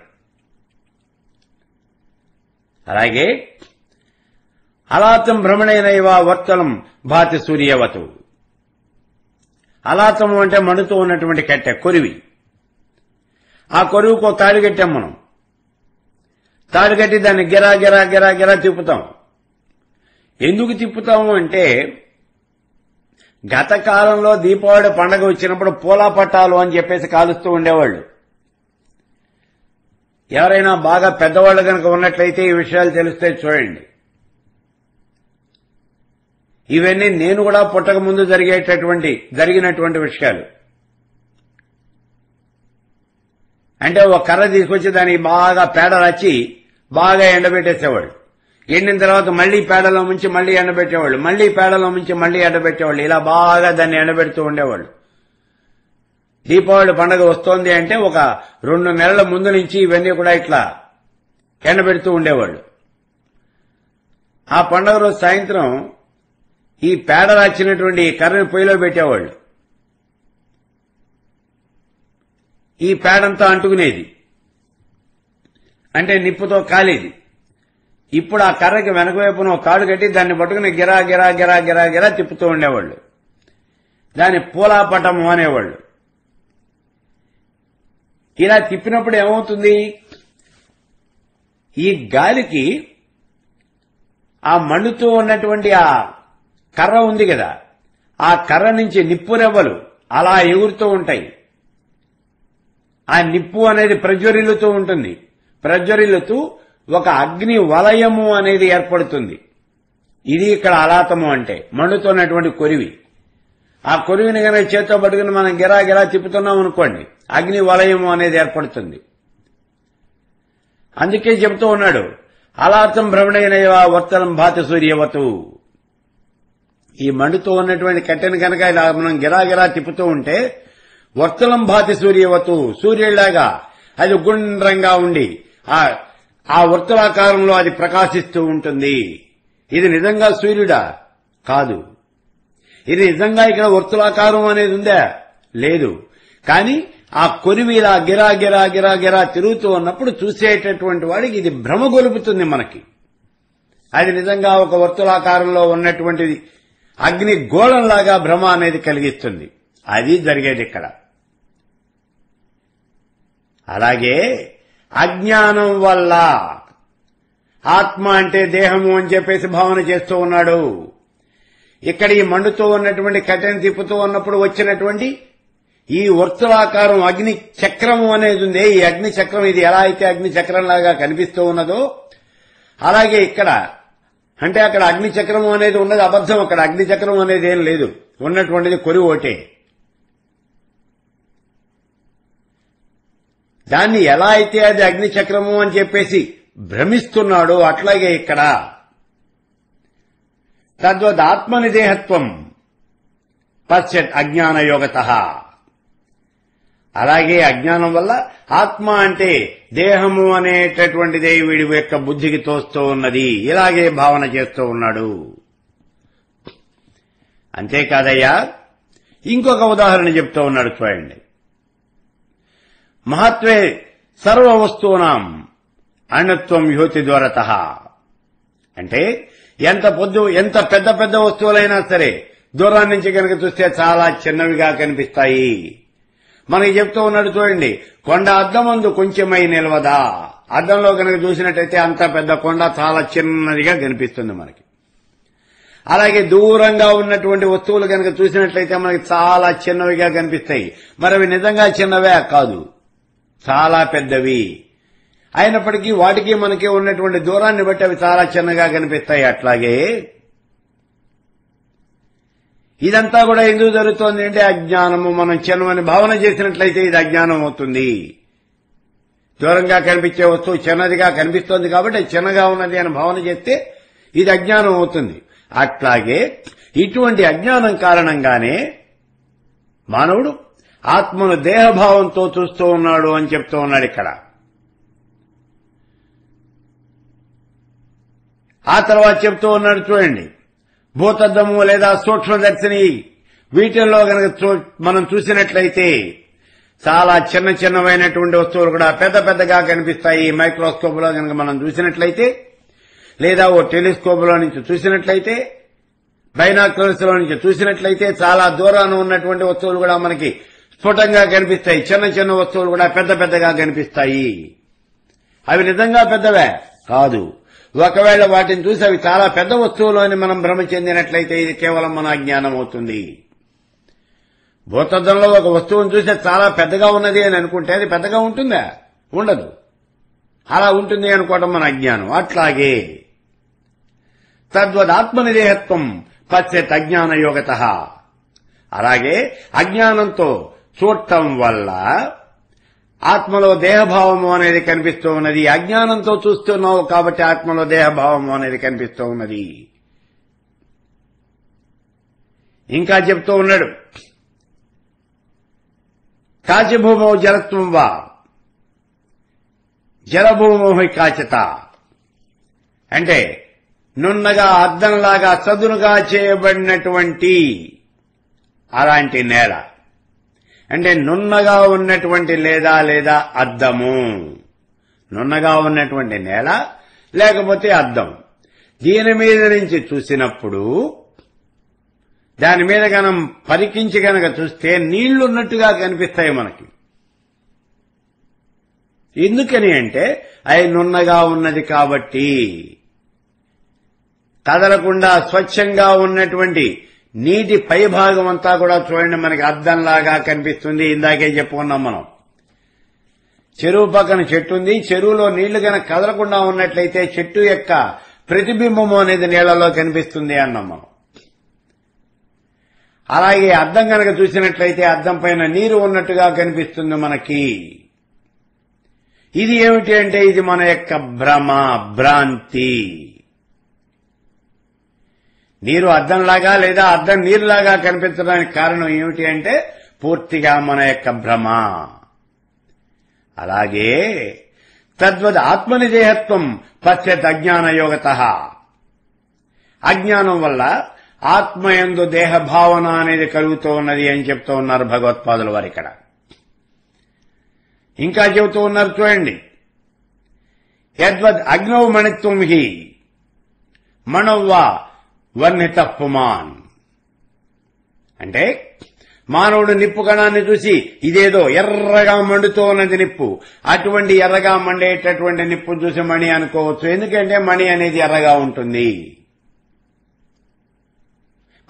అలాగే అలాతం భ్రమణైనైవా వర్తలం భాతి సూర్యవతు అలాతము అంటే మణుతూ ఉన్నటువంటి కట్టె కొరివి ఆ కొరువుకు తాడు కట్టాం మనం తాడు కట్టి దాన్ని గిరా గిరా గిరా గిరా తిప్పుతాం ఎందుకు తిప్పుతాము అంటే గత కాలంలో దీపావళి పండగ వచ్చినప్పుడు పూలా పట్టాలు అని చెప్పేసి కాలుస్తూ ఉండేవాళ్ళు ఎవరైనా బాగా పెద్దవాళ్ళు కనుక ఉన్నట్లయితే ఈ విషయాలు తెలిస్తే చూడండి ఇవన్నీ నేను కూడా పుట్టక ముందు జరిగేటటువంటి జరిగినటువంటి విషయాలు అంటే ఒక కర్ర తీసుకొచ్చి దానికి బాగా పేడ రచి బాగా ఎండబెట్టేసేవాళ్ళు ఎండిన తర్వాత మళ్లీ పేడలో ముంచి మళ్లీ ఎండబెట్టేవాళ్ళు మళ్లీ పేడలో ముంచి మళ్లీ ఎండబెట్టేవాళ్ళు ఇలా బాగా దాన్ని ఎండబెడుతూ ఉండేవాళ్ళు దీపావళి పండగ వస్తోంది అంటే ఒక రెండు నెలల ముందు నుంచి ఇవన్నీ కూడా ఇట్లా ఎండబెడుతూ ఉండేవాళ్ళు ఆ పండగ రోజు సాయంత్రం ఈ పేడ రాచినటువంటి కర్రని పొయ్యిలో పెట్టేవాళ్ళు ఈ పేడంతా అంటుకునేది అంటే నిప్పుతో కాలేది ఇప్పుడు ఆ కర్రకి వెనక వైపున ఒక కాడు కట్టి దాన్ని పట్టుకుని గిరా గిరా గిరా గిరా గిరా తిప్పుతూ ఉండేవాళ్ళు దాన్ని పూలాపటము అనేవాళ్లు ఇలా తిప్పినప్పుడు ఏమవుతుంది ఈ గాలికి ఆ మండుతూ ఉన్నటువంటి ఆ కర్ర ఉంది కదా ఆ కర్ర నుంచి నిప్పు రెవ్వలు అలా ఎగురుతూ ఉంటాయి ఆ నిప్పు అనేది ప్రజ్వరిల్లుతూ ఉంటుంది ప్రజ్వరిల్లుతూ ఒక అగ్ని వలయము అనేది ఏర్పడుతుంది ఇది ఇక్కడ అలాతము అంటే మండుతున్నటువంటి కొరివి ఆ కొరివిని కనుక చేత్తో పట్టుకుని మనం గిరా గిరా తిప్పుతున్నాం అనుకోండి అగ్ని వలయము అనేది ఏర్పడుతుంది అందుకే చెబుతూ ఉన్నాడు అలాతం భ్రమణైన వర్తలం భాతి సూర్యవతు ఈ మండుతూ ఉన్నటువంటి కట్టెని కనుక ఇలా మనం గిరాగిరా తిప్పుతూ ఉంటే వర్తలం భాతి సూర్యవతు సూర్యుడిలాగా అది గుండ్రంగా ఉండి ఆ ఆ వృత్తలాకారంలో అది ప్రకాశిస్తూ ఉంటుంది ఇది నిజంగా సూర్యుడా కాదు ఇది నిజంగా ఇక్కడ వృత్తులాకారం అనేది ఉందా లేదు కానీ ఆ కొనివిలా గిరా గిరా గిరా గిరా తిరుగుతూ ఉన్నప్పుడు చూసేటటువంటి వాడికి ఇది భ్రమ గొలుపుతుంది మనకి అది నిజంగా ఒక వర్తులాకారంలో ఉన్నటువంటిది అగ్ని గోళంలాగా భ్రమ అనేది కలిగిస్తుంది అది జరిగేది ఇక్కడ అలాగే అజ్ఞానం వల్ల ఆత్మ అంటే దేహము అని చెప్పేసి భావన చేస్తూ ఉన్నాడు ఇక్కడ ఈ మండుతూ ఉన్నటువంటి కట్టెను తిప్పుతూ ఉన్నప్పుడు వచ్చినటువంటి ఈ వర్తులాకారం అగ్ని చక్రము అనేది ఉంది ఈ అగ్ని చక్రం ఇది ఎలా అయితే అగ్ని చక్రం లాగా కనిపిస్తూ ఉన్నదో అలాగే ఇక్కడ అంటే అక్కడ అగ్ని చక్రము అనేది ఉన్నది అబద్ధం అక్కడ అగ్ని చక్రం అనేది ఏం లేదు ఉన్నటువంటిది కొరి ఓటే దాన్ని ఎలా అయితే అది అగ్నిచక్రము అని చెప్పేసి భ్రమిస్తున్నాడో అట్లాగే ఇక్కడ తద్వద్ ఆత్మనిదేహత్వం పశ్చత్ అజ్ఞానయోగత అలాగే అజ్ఞానం వల్ల ఆత్మ అంటే దేహము అనేటటువంటిదే వీడి యొక్క బుద్ధికి తోస్తూ ఉన్నది ఇలాగే భావన చేస్తూ ఉన్నాడు అంతేకాదయ్యా ఇంకొక ఉదాహరణ చెప్తూ ఉన్నాడు చూడండి మహత్వే సర్వ వస్తువునాం అణత్వం యోతి ద్వారత అంటే ఎంత పొద్దు ఎంత పెద్ద పెద్ద వస్తువులైనా సరే దూరం నుంచి కనుక చూస్తే చాలా చిన్నవిగా కనిపిస్తాయి మనకి చెప్తూ ఉన్నాడు చూడండి కొండ అద్దం అందు కొంచెమై నిలవదా అద్దంలో కనుక చూసినట్టయితే అంత పెద్ద కొండ చాలా చిన్నదిగా కనిపిస్తుంది మనకి అలాగే దూరంగా ఉన్నటువంటి వస్తువులు కనుక చూసినట్లయితే మనకి చాలా చిన్నవిగా కనిపిస్తాయి మరి నిజంగా చిన్నవే కాదు చాలా పెద్దవి అయినప్పటికీ వాటికి మనకి ఉన్నటువంటి దూరాన్ని బట్టి అవి చాలా చిన్నగా కనిపిస్తాయి అట్లాగే ఇదంతా కూడా ఎందుకు జరుగుతోంది అంటే అజ్ఞానము మనం చిన్నమని భావన చేసినట్లయితే ఇది అజ్ఞానం అవుతుంది దూరంగా కనిపించే వస్తువు చిన్నదిగా కనిపిస్తోంది కాబట్టి చిన్నగా ఉన్నది అని భావన చేస్తే ఇది అజ్ఞానం అవుతుంది అట్లాగే ఇటువంటి అజ్ఞానం కారణంగానే మానవుడు ఆత్మను దేహభావంతో చూస్తూ ఉన్నాడు అని చెప్తూ ఉన్నాడు ఇక్కడ ఆ తర్వాత చెప్తూ ఉన్నాడు చూడండి భూతద్దము లేదా సూక్ష్మదర్శిని వీటిల్లో గనక మనం చూసినట్లయితే చాలా చిన్న చిన్నవైనటువంటి వస్తువులు కూడా పెద్ద పెద్దగా కనిపిస్తాయి మైక్రోస్కోప్ లో గనక మనం చూసినట్లయితే లేదా ఓ టెలిస్కోప్ లో నుంచి చూసినట్లయితే బైనాక్రోస్ లో నుంచి చూసినట్లయితే చాలా దూరాన ఉన్నటువంటి వస్తువులు కూడా మనకి స్ఫుటంగా కనిపిస్తాయి చిన్న చిన్న వస్తువులు కూడా పెద్ద పెద్దగా కనిపిస్తాయి అవి నిజంగా పెద్దవే కాదు ఒకవేళ వాటిని చూసి అవి చాలా పెద్ద వస్తువులు అని మనం భ్రమ చెందినట్లయితే ఇది కేవలం మన అజ్ఞానం అవుతుంది భూతద్దంలో ఒక వస్తువును చూసి చాలా పెద్దగా ఉన్నది అని అనుకుంటే అది పెద్దగా ఉంటుందా ఉండదు అలా ఉంటుంది అనుకోవడం మన అజ్ఞానం అట్లాగే తద్వదాత్మనిదేహత్వం పశ్చేత్ అజ్ఞాన యోగత అలాగే అజ్ఞానంతో చూడటం వల్ల ఆత్మలో దేహభావము అనేది కనిపిస్తూ ఉన్నది అజ్ఞానంతో చూస్తున్నావు కాబట్టి ఆత్మలో దేహభావము అనేది కనిపిస్తూ ఉన్నది ఇంకా చెప్తూ ఉన్నాడు కాచిభూమో జలత్వం వా జలభూమోహి కాచత అంటే నున్నగా అర్ధంలాగా చదునుగా చేయబడినటువంటి అలాంటి నేల అంటే నున్నగా ఉన్నటువంటి లేదా లేదా అద్దము నున్నగా ఉన్నటువంటి నేల లేకపోతే అద్దం దీని మీద నుంచి చూసినప్పుడు దాని మీద మనం పరికించి గనక చూస్తే నీళ్లున్నట్టుగా కనిపిస్తాయి మనకి ఎందుకని అంటే అవి నున్నగా ఉన్నది కాబట్టి కదలకుండా స్వచ్ఛంగా ఉన్నటువంటి నీటి పైభాగం అంతా కూడా చూడండి మనకి అర్థంలాగా కనిపిస్తుంది ఇందాకే చెప్పుకున్నాం మనం చెరువు పక్కన చెట్టు ఉంది చెరువులో నీళ్లు కనుక కదలకుండా ఉన్నట్లయితే చెట్టు యొక్క ప్రతిబింబము అనేది నీళ్లలో కనిపిస్తుంది అన్నాం మనం అలాగే అద్దం కనుక చూసినట్లయితే అద్దం పైన నీరు ఉన్నట్టుగా కనిపిస్తుంది మనకి ఇది ఏమిటి అంటే ఇది మన యొక్క భ్రమ భ్రాంతి నీరు అర్థంలాగా లేదా అర్థం నీరులాగా కనిపించడానికి కారణం ఏమిటి అంటే పూర్తిగా మన యొక్క భ్రమ అలాగే తద్వద్ ఆత్మనిజేహత్వం అజ్ఞాన యోగత అజ్ఞానం వల్ల ఆత్మయందు దేహ భావన అనేది కలుగుతూ ఉన్నది అని చెప్తూ ఉన్నారు భగవత్పాదుల వారు ఇక్కడ ఇంకా చెబుతూ ఉన్నారు చూడండి యద్వద్ అగ్నౌ మణిత్వం హి మణవ్వా వర్ణిత పుమాన్ అంటే మానవుడు నిప్పు కణాన్ని చూసి ఇదేదో ఎర్రగా మండుతూ ఉన్నది నిప్పు అటువంటి ఎర్రగా మండేటటువంటి నిప్పు చూసి మణి అనుకోవచ్చు ఎందుకంటే మణి అనేది ఎర్రగా ఉంటుంది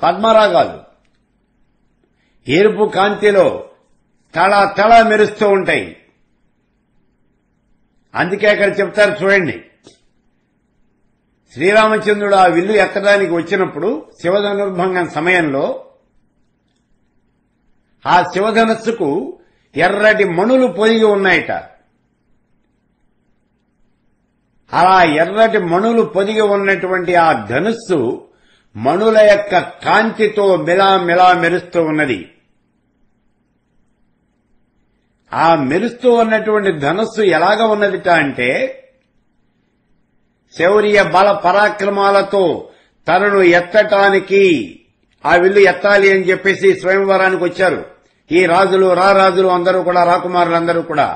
పద్మరాగాలు ఎరుపు కాంతిలో తళ తళ మెరుస్తూ ఉంటాయి అందుకే అక్కడ చెప్తారు చూడండి శ్రీరామచంద్రుడు ఆ విల్లు ఎక్కడానికి వచ్చినప్పుడు శివధనుర్భంగం సమయంలో ఆ శివధనస్సుకు ఎర్రటి మణులు పొదిగి ఉన్నాయట అలా ఎర్రటి మణులు పొదిగి ఉన్నటువంటి ఆ ధనుస్సు మణుల యొక్క కాంతితో మిలామిలా మెరుస్తూ ఉన్నది ఆ మెరుస్తూ ఉన్నటువంటి ధనస్సు ఎలాగ ఉన్నదిట అంటే శౌర్య బల పరాక్రమాలతో తనను ఎత్తటానికి ఆ విల్లు ఎత్తాలి అని చెప్పేసి స్వయంవరానికి వచ్చారు ఈ రాజులు రారాజులు అందరూ కూడా రాకుమారులందరూ కూడా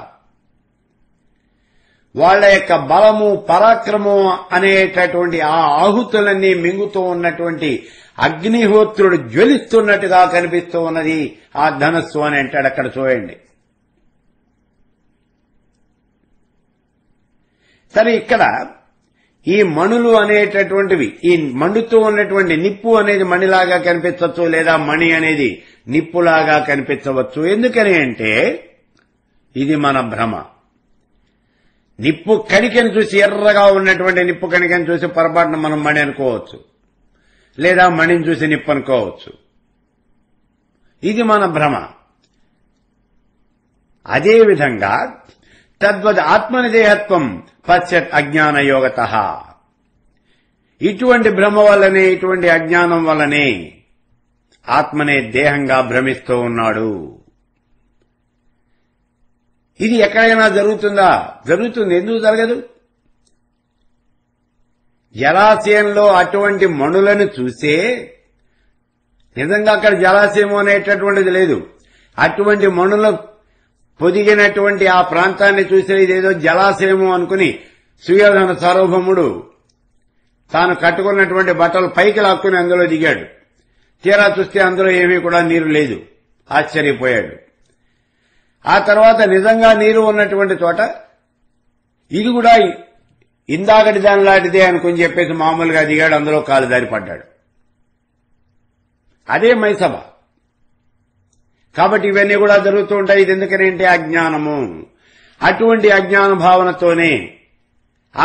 వాళ్ల యొక్క బలము పరాక్రమం అనేటటువంటి ఆ ఆహుతులన్నీ మింగుతూ ఉన్నటువంటి అగ్నిహోత్రుడు జ్వలిస్తున్నట్టుగా కనిపిస్తూ ఉన్నది ఆ ధనస్సు అని అంటాడు అక్కడ చూడండి సరే ఇక్కడ ఈ మణులు అనేటటువంటివి ఈ మండుతూ ఉన్నటువంటి నిప్పు అనేది మణిలాగా కనిపించవచ్చు లేదా మణి అనేది నిప్పులాగా కనిపించవచ్చు ఎందుకని అంటే ఇది మన భ్రమ నిప్పు కణికని చూసి ఎర్రగా ఉన్నటువంటి నిప్పు కణికని చూసి పొరపాటున మనం మణి అనుకోవచ్చు లేదా మణిని చూసి నిప్పు అనుకోవచ్చు ఇది మన భ్రమ అదేవిధంగా తద్వద్ ఆత్మనిదేహత్వం పశ్చత్ యోగత ఇటువంటి భ్రమ వల్లనే ఇటువంటి అజ్ఞానం వల్లనే ఆత్మనే దేహంగా భ్రమిస్తూ ఉన్నాడు ఇది ఎక్కడైనా జరుగుతుందా జరుగుతుంది ఎందుకు జరగదు జలాశయంలో అటువంటి మణులను చూసే నిజంగా అక్కడ జలాశయం అనేటటువంటిది లేదు అటువంటి మణులు పొదిగినటువంటి ఆ ప్రాంతాన్ని చూసి ఇదేదో జలాశయము అనుకుని సుయోధన సార్వభౌముడు తాను కట్టుకున్నటువంటి బట్టలు పైకి లాక్కుని అందులో దిగాడు తీరా చూస్తే అందులో ఏమీ కూడా నీరు లేదు ఆశ్చర్యపోయాడు ఆ తర్వాత నిజంగా నీరు ఉన్నటువంటి చోట ఇది కూడా ఇందాకటి దాని లాంటిదే అనుకుని చెప్పేసి మామూలుగా దిగాడు అందులో కాలు దారి పడ్డాడు అదే మైసభ కాబట్టి ఇవన్నీ కూడా జరుగుతూ ఉంటాయి ఇది ఎందుకనేంటి అజ్ఞానము అటువంటి అజ్ఞాన భావనతోనే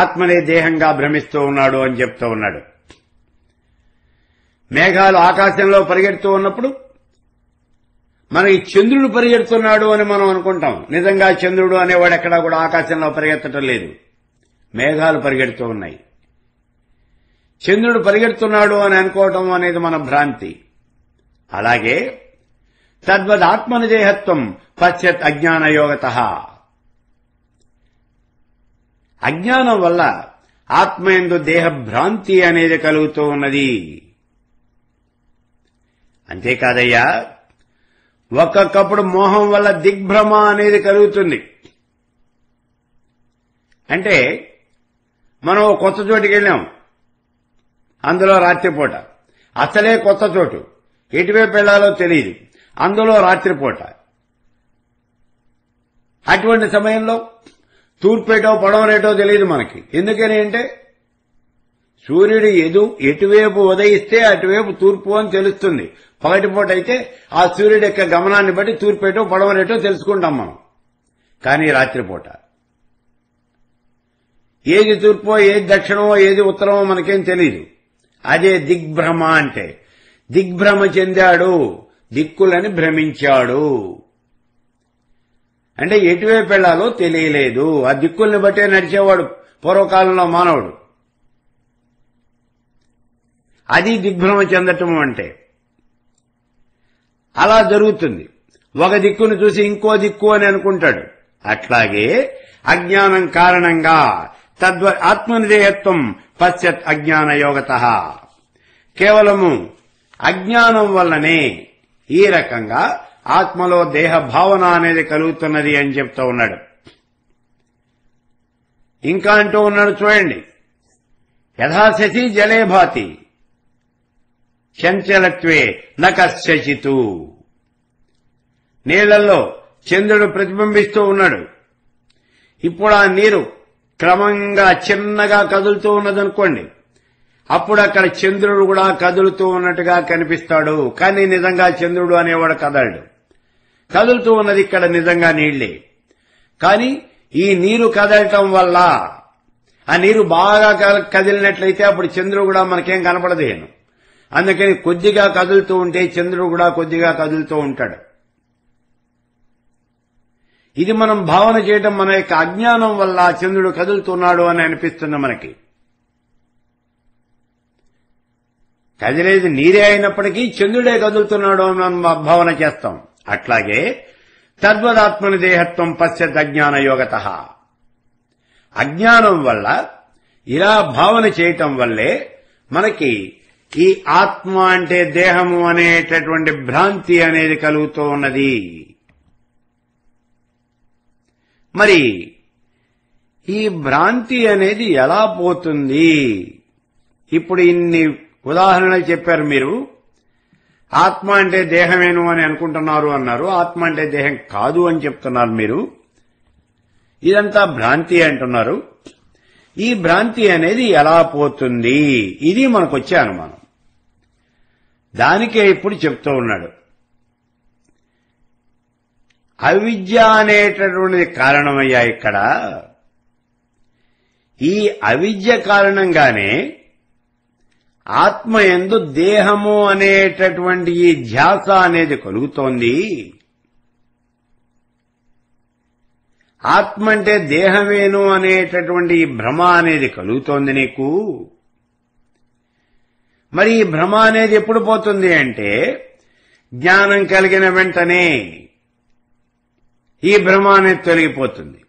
ఆత్మనే దేహంగా భ్రమిస్తూ ఉన్నాడు అని చెప్తూ ఉన్నాడు మేఘాలు ఆకాశంలో పరిగెడుతూ ఉన్నప్పుడు మనకి చంద్రుడు పరిగెడుతున్నాడు అని మనం అనుకుంటాం నిజంగా చంద్రుడు అనేవాడు ఎక్కడా కూడా ఆకాశంలో పరిగెత్తటం లేదు మేఘాలు పరిగెడుతూ ఉన్నాయి చంద్రుడు పరిగెడుతున్నాడు అని అనుకోవటం అనేది మన భ్రాంతి అలాగే తద్వదాత్మనిజేహత్వం పశ్యత్ అజ్ఞానయోగత అజ్ఞానం వల్ల ఆత్మయందు దేహభ్రాంతి అనేది కలుగుతూ ఉన్నది అంతేకాదయ్యా ఒక్కొక్కప్పుడు మోహం వల్ల దిగ్భ్రమ అనేది కలుగుతుంది అంటే మనం కొత్త చోటుకి వెళ్ళాం అందులో రాత్రిపూట అసలే కొత్త చోటు ఎటువైపు వెళ్లాలో తెలియదు అందులో రాత్రిపూట అటువంటి సమయంలో తూర్పేటో పడవరేటో తెలియదు మనకి ఎందుకని అంటే సూర్యుడు ఎదు ఎటువైపు ఉదయిస్తే అటువైపు తూర్పు అని తెలుస్తుంది పగటిపూట అయితే ఆ సూర్యుడి యొక్క గమనాన్ని బట్టి తూర్పేటో పడవరేటో తెలుసుకుంటాం మనం కానీ రాత్రిపూట ఏది తూర్పో ఏది దక్షిణమో ఏది ఉత్తరమో మనకేం తెలియదు అదే దిగ్భ్రమ అంటే దిగ్భ్రమ చెందాడు దిక్కులని భ్రమించాడు అంటే ఎటువైపు వెళ్లాలో తెలియలేదు ఆ దిక్కుల్ని బట్టే నడిచేవాడు పూర్వకాలంలో మానవుడు అది దిగ్భ్రమ చెందటం అంటే అలా జరుగుతుంది ఒక దిక్కును చూసి ఇంకో దిక్కు అని అనుకుంటాడు అట్లాగే అజ్ఞానం కారణంగా తద్వ ఆత్మనిధేయత్వం పశ్చత్ అజ్ఞాన యోగత కేవలము అజ్ఞానం వల్లనే ఈ రకంగా ఆత్మలో దేహ భావన అనేది కలుగుతున్నది అని చెప్తూ ఉన్నాడు ఇంకా అంటూ ఉన్నాడు చూడండి యథాశి జలే భాతి చంచలత్వే నకశశితు నీళ్లలో చంద్రుడు ప్రతిబింబిస్తూ ఉన్నాడు ఇప్పుడు ఆ నీరు క్రమంగా చిన్నగా కదులుతూ ఉన్నదనుకోండి అప్పుడు అక్కడ చంద్రుడు కూడా కదులుతూ ఉన్నట్టుగా కనిపిస్తాడు కానీ నిజంగా చంద్రుడు అనేవాడు కదలడు కదులుతూ ఉన్నది ఇక్కడ నిజంగా నీళ్లే కానీ ఈ నీరు కదలటం వల్ల ఆ నీరు బాగా కదిలినట్లయితే అప్పుడు చంద్రుడు కూడా మనకేం కనపడదేను అందుకని కొద్దిగా కదులుతూ ఉంటే చంద్రుడు కూడా కొద్దిగా కదులుతూ ఉంటాడు ఇది మనం భావన చేయడం మన యొక్క అజ్ఞానం వల్ల చంద్రుడు కదులుతున్నాడు అని అనిపిస్తుంది మనకి కదిలేదు నీరే అయినప్పటికీ చంద్రుడే కదులుతున్నాడు భావన చేస్తాం అట్లాగే తద్వదాత్మని దేహత్వం అజ్ఞాన యోగత అజ్ఞానం వల్ల ఇలా భావన చేయటం వల్లే మనకి ఈ ఆత్మ అంటే దేహము అనేటటువంటి భ్రాంతి అనేది కలుగుతూ ఉన్నది మరి ఈ భ్రాంతి అనేది ఎలా పోతుంది ఇప్పుడు ఇన్ని ఉదాహరణలు చెప్పారు మీరు ఆత్మ అంటే దేహమేను అని అనుకుంటున్నారు అన్నారు ఆత్మ అంటే దేహం కాదు అని చెప్తున్నారు మీరు ఇదంతా భ్రాంతి అంటున్నారు ఈ భ్రాంతి అనేది ఎలా పోతుంది ఇది మనకొచ్చే అనుమానం దానికే ఇప్పుడు చెప్తూ ఉన్నాడు అవిద్య అనేటటువంటిది కారణమయ్యా ఇక్కడ ఈ అవిద్య కారణంగానే ఆత్మ ఎందు దేహము అనేటటువంటి ఈ ధ్యాస అనేది కలుగుతోంది ఆత్మ అంటే దేహమేను అనేటటువంటి ఈ భ్రమ అనేది కలుగుతోంది నీకు మరి ఈ భ్రమ అనేది ఎప్పుడు పోతుంది అంటే జ్ఞానం కలిగిన వెంటనే ఈ భ్రమ అనేది తొలగిపోతుంది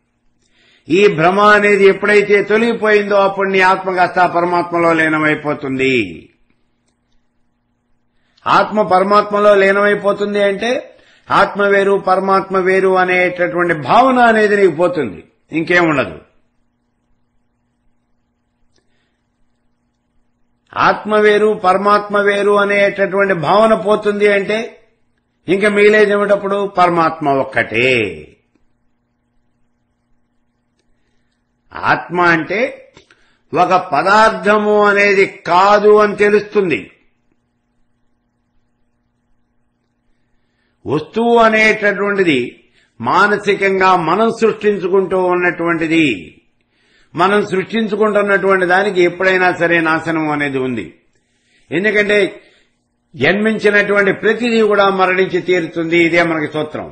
ఈ భ్రమ అనేది ఎప్పుడైతే తొలిగిపోయిందో అప్పుడు నీ ఆత్మ కాస్త పరమాత్మలో లీనమైపోతుంది ఆత్మ పరమాత్మలో లీనమైపోతుంది అంటే ఆత్మ వేరు పరమాత్మ వేరు అనేటటువంటి భావన అనేది నీకు పోతుంది ఇంకేముండదు ఆత్మ వేరు పరమాత్మ వేరు అనేటటువంటి భావన పోతుంది అంటే ఇంకా మిగిలేదేమిటప్పుడు పరమాత్మ ఒక్కటే ఆత్మ అంటే ఒక పదార్థము అనేది కాదు అని తెలుస్తుంది వస్తువు అనేటటువంటిది మానసికంగా మనం సృష్టించుకుంటూ ఉన్నటువంటిది మనం సృష్టించుకుంటున్నటువంటి దానికి ఎప్పుడైనా సరే నాశనం అనేది ఉంది ఎందుకంటే జన్మించినటువంటి ప్రతిదీ కూడా మరణించి తీరుతుంది ఇదే మనకి సూత్రం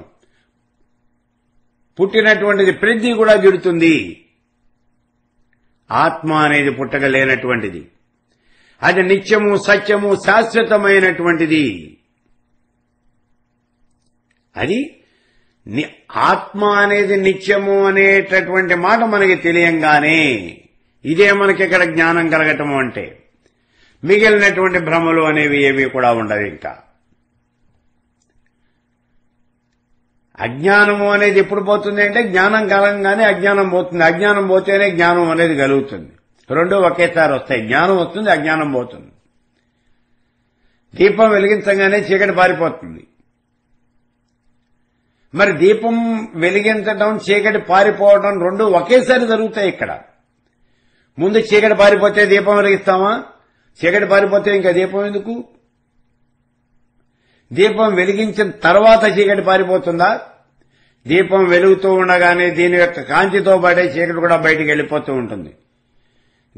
పుట్టినటువంటిది ప్రతి కూడా జుడుతుంది ఆత్మ అనేది పుట్టగలేనటువంటిది అది నిత్యము సత్యము శాశ్వతమైనటువంటిది అది ఆత్మ అనేది నిత్యము అనేటటువంటి మాట మనకి తెలియంగానే ఇదే మనకి ఇక్కడ జ్ఞానం కలగటము అంటే మిగిలినటువంటి భ్రమలు అనేవి ఏవి కూడా ఉండవు ఇంకా అజ్ఞానము అనేది ఎప్పుడు పోతుంది అంటే జ్ఞానం కలంగానే అజ్ఞానం పోతుంది అజ్ఞానం పోతేనే జ్ఞానం అనేది కలుగుతుంది రెండు ఒకేసారి వస్తాయి జ్ఞానం వస్తుంది అజ్ఞానం పోతుంది దీపం వెలిగించగానే చీకటి పారిపోతుంది మరి దీపం వెలిగించడం చీకటి పారిపోవడం రెండు ఒకేసారి జరుగుతాయి ఇక్కడ ముందు చీకటి పారిపోతే దీపం వెలిగిస్తామా చీకటి పారిపోతే ఇంకా దీపం ఎందుకు దీపం వెలిగించిన తర్వాత చీకటి పారిపోతుందా దీపం వెలుగుతూ ఉండగానే దీని యొక్క కాంతితో పడే చీకటి కూడా బయటికి వెళ్లిపోతూ ఉంటుంది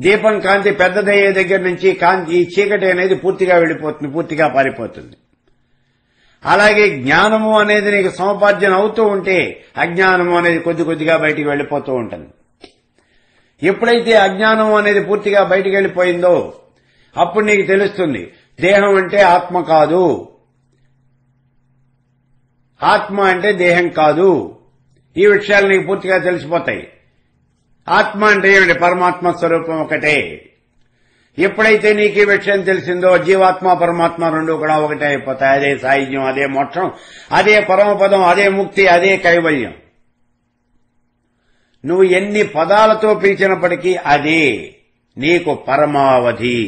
దీపం కాంతి పెద్దదయ్యే దగ్గర నుంచి కాంతి ఈ చీకటి అనేది పూర్తిగా వెళ్ళిపోతుంది పూర్తిగా పారిపోతుంది అలాగే జ్ఞానము అనేది నీకు సముపార్జన అవుతూ ఉంటే అజ్ఞానము అనేది కొద్ది కొద్దిగా బయటికి వెళ్ళిపోతూ ఉంటుంది ఎప్పుడైతే అజ్ఞానం అనేది పూర్తిగా బయటికి వెళ్లిపోయిందో అప్పుడు నీకు తెలుస్తుంది దేహం అంటే ఆత్మ కాదు ఆత్మ అంటే దేహం కాదు ఈ విషయాలు నీకు పూర్తిగా తెలిసిపోతాయి ఆత్మ అంటే ఏమిటి పరమాత్మ స్వరూపం ఒకటే ఎప్పుడైతే నీకు ఈ విషయం తెలిసిందో జీవాత్మ పరమాత్మ రెండు కూడా ఒకటే అయిపోతాయి అదే సాయుధ్యం అదే మోక్షం అదే పరమపదం అదే ముక్తి అదే కైవల్యం నువ్వు ఎన్ని పదాలతో పిలిచినప్పటికీ అదే నీకు పరమావధి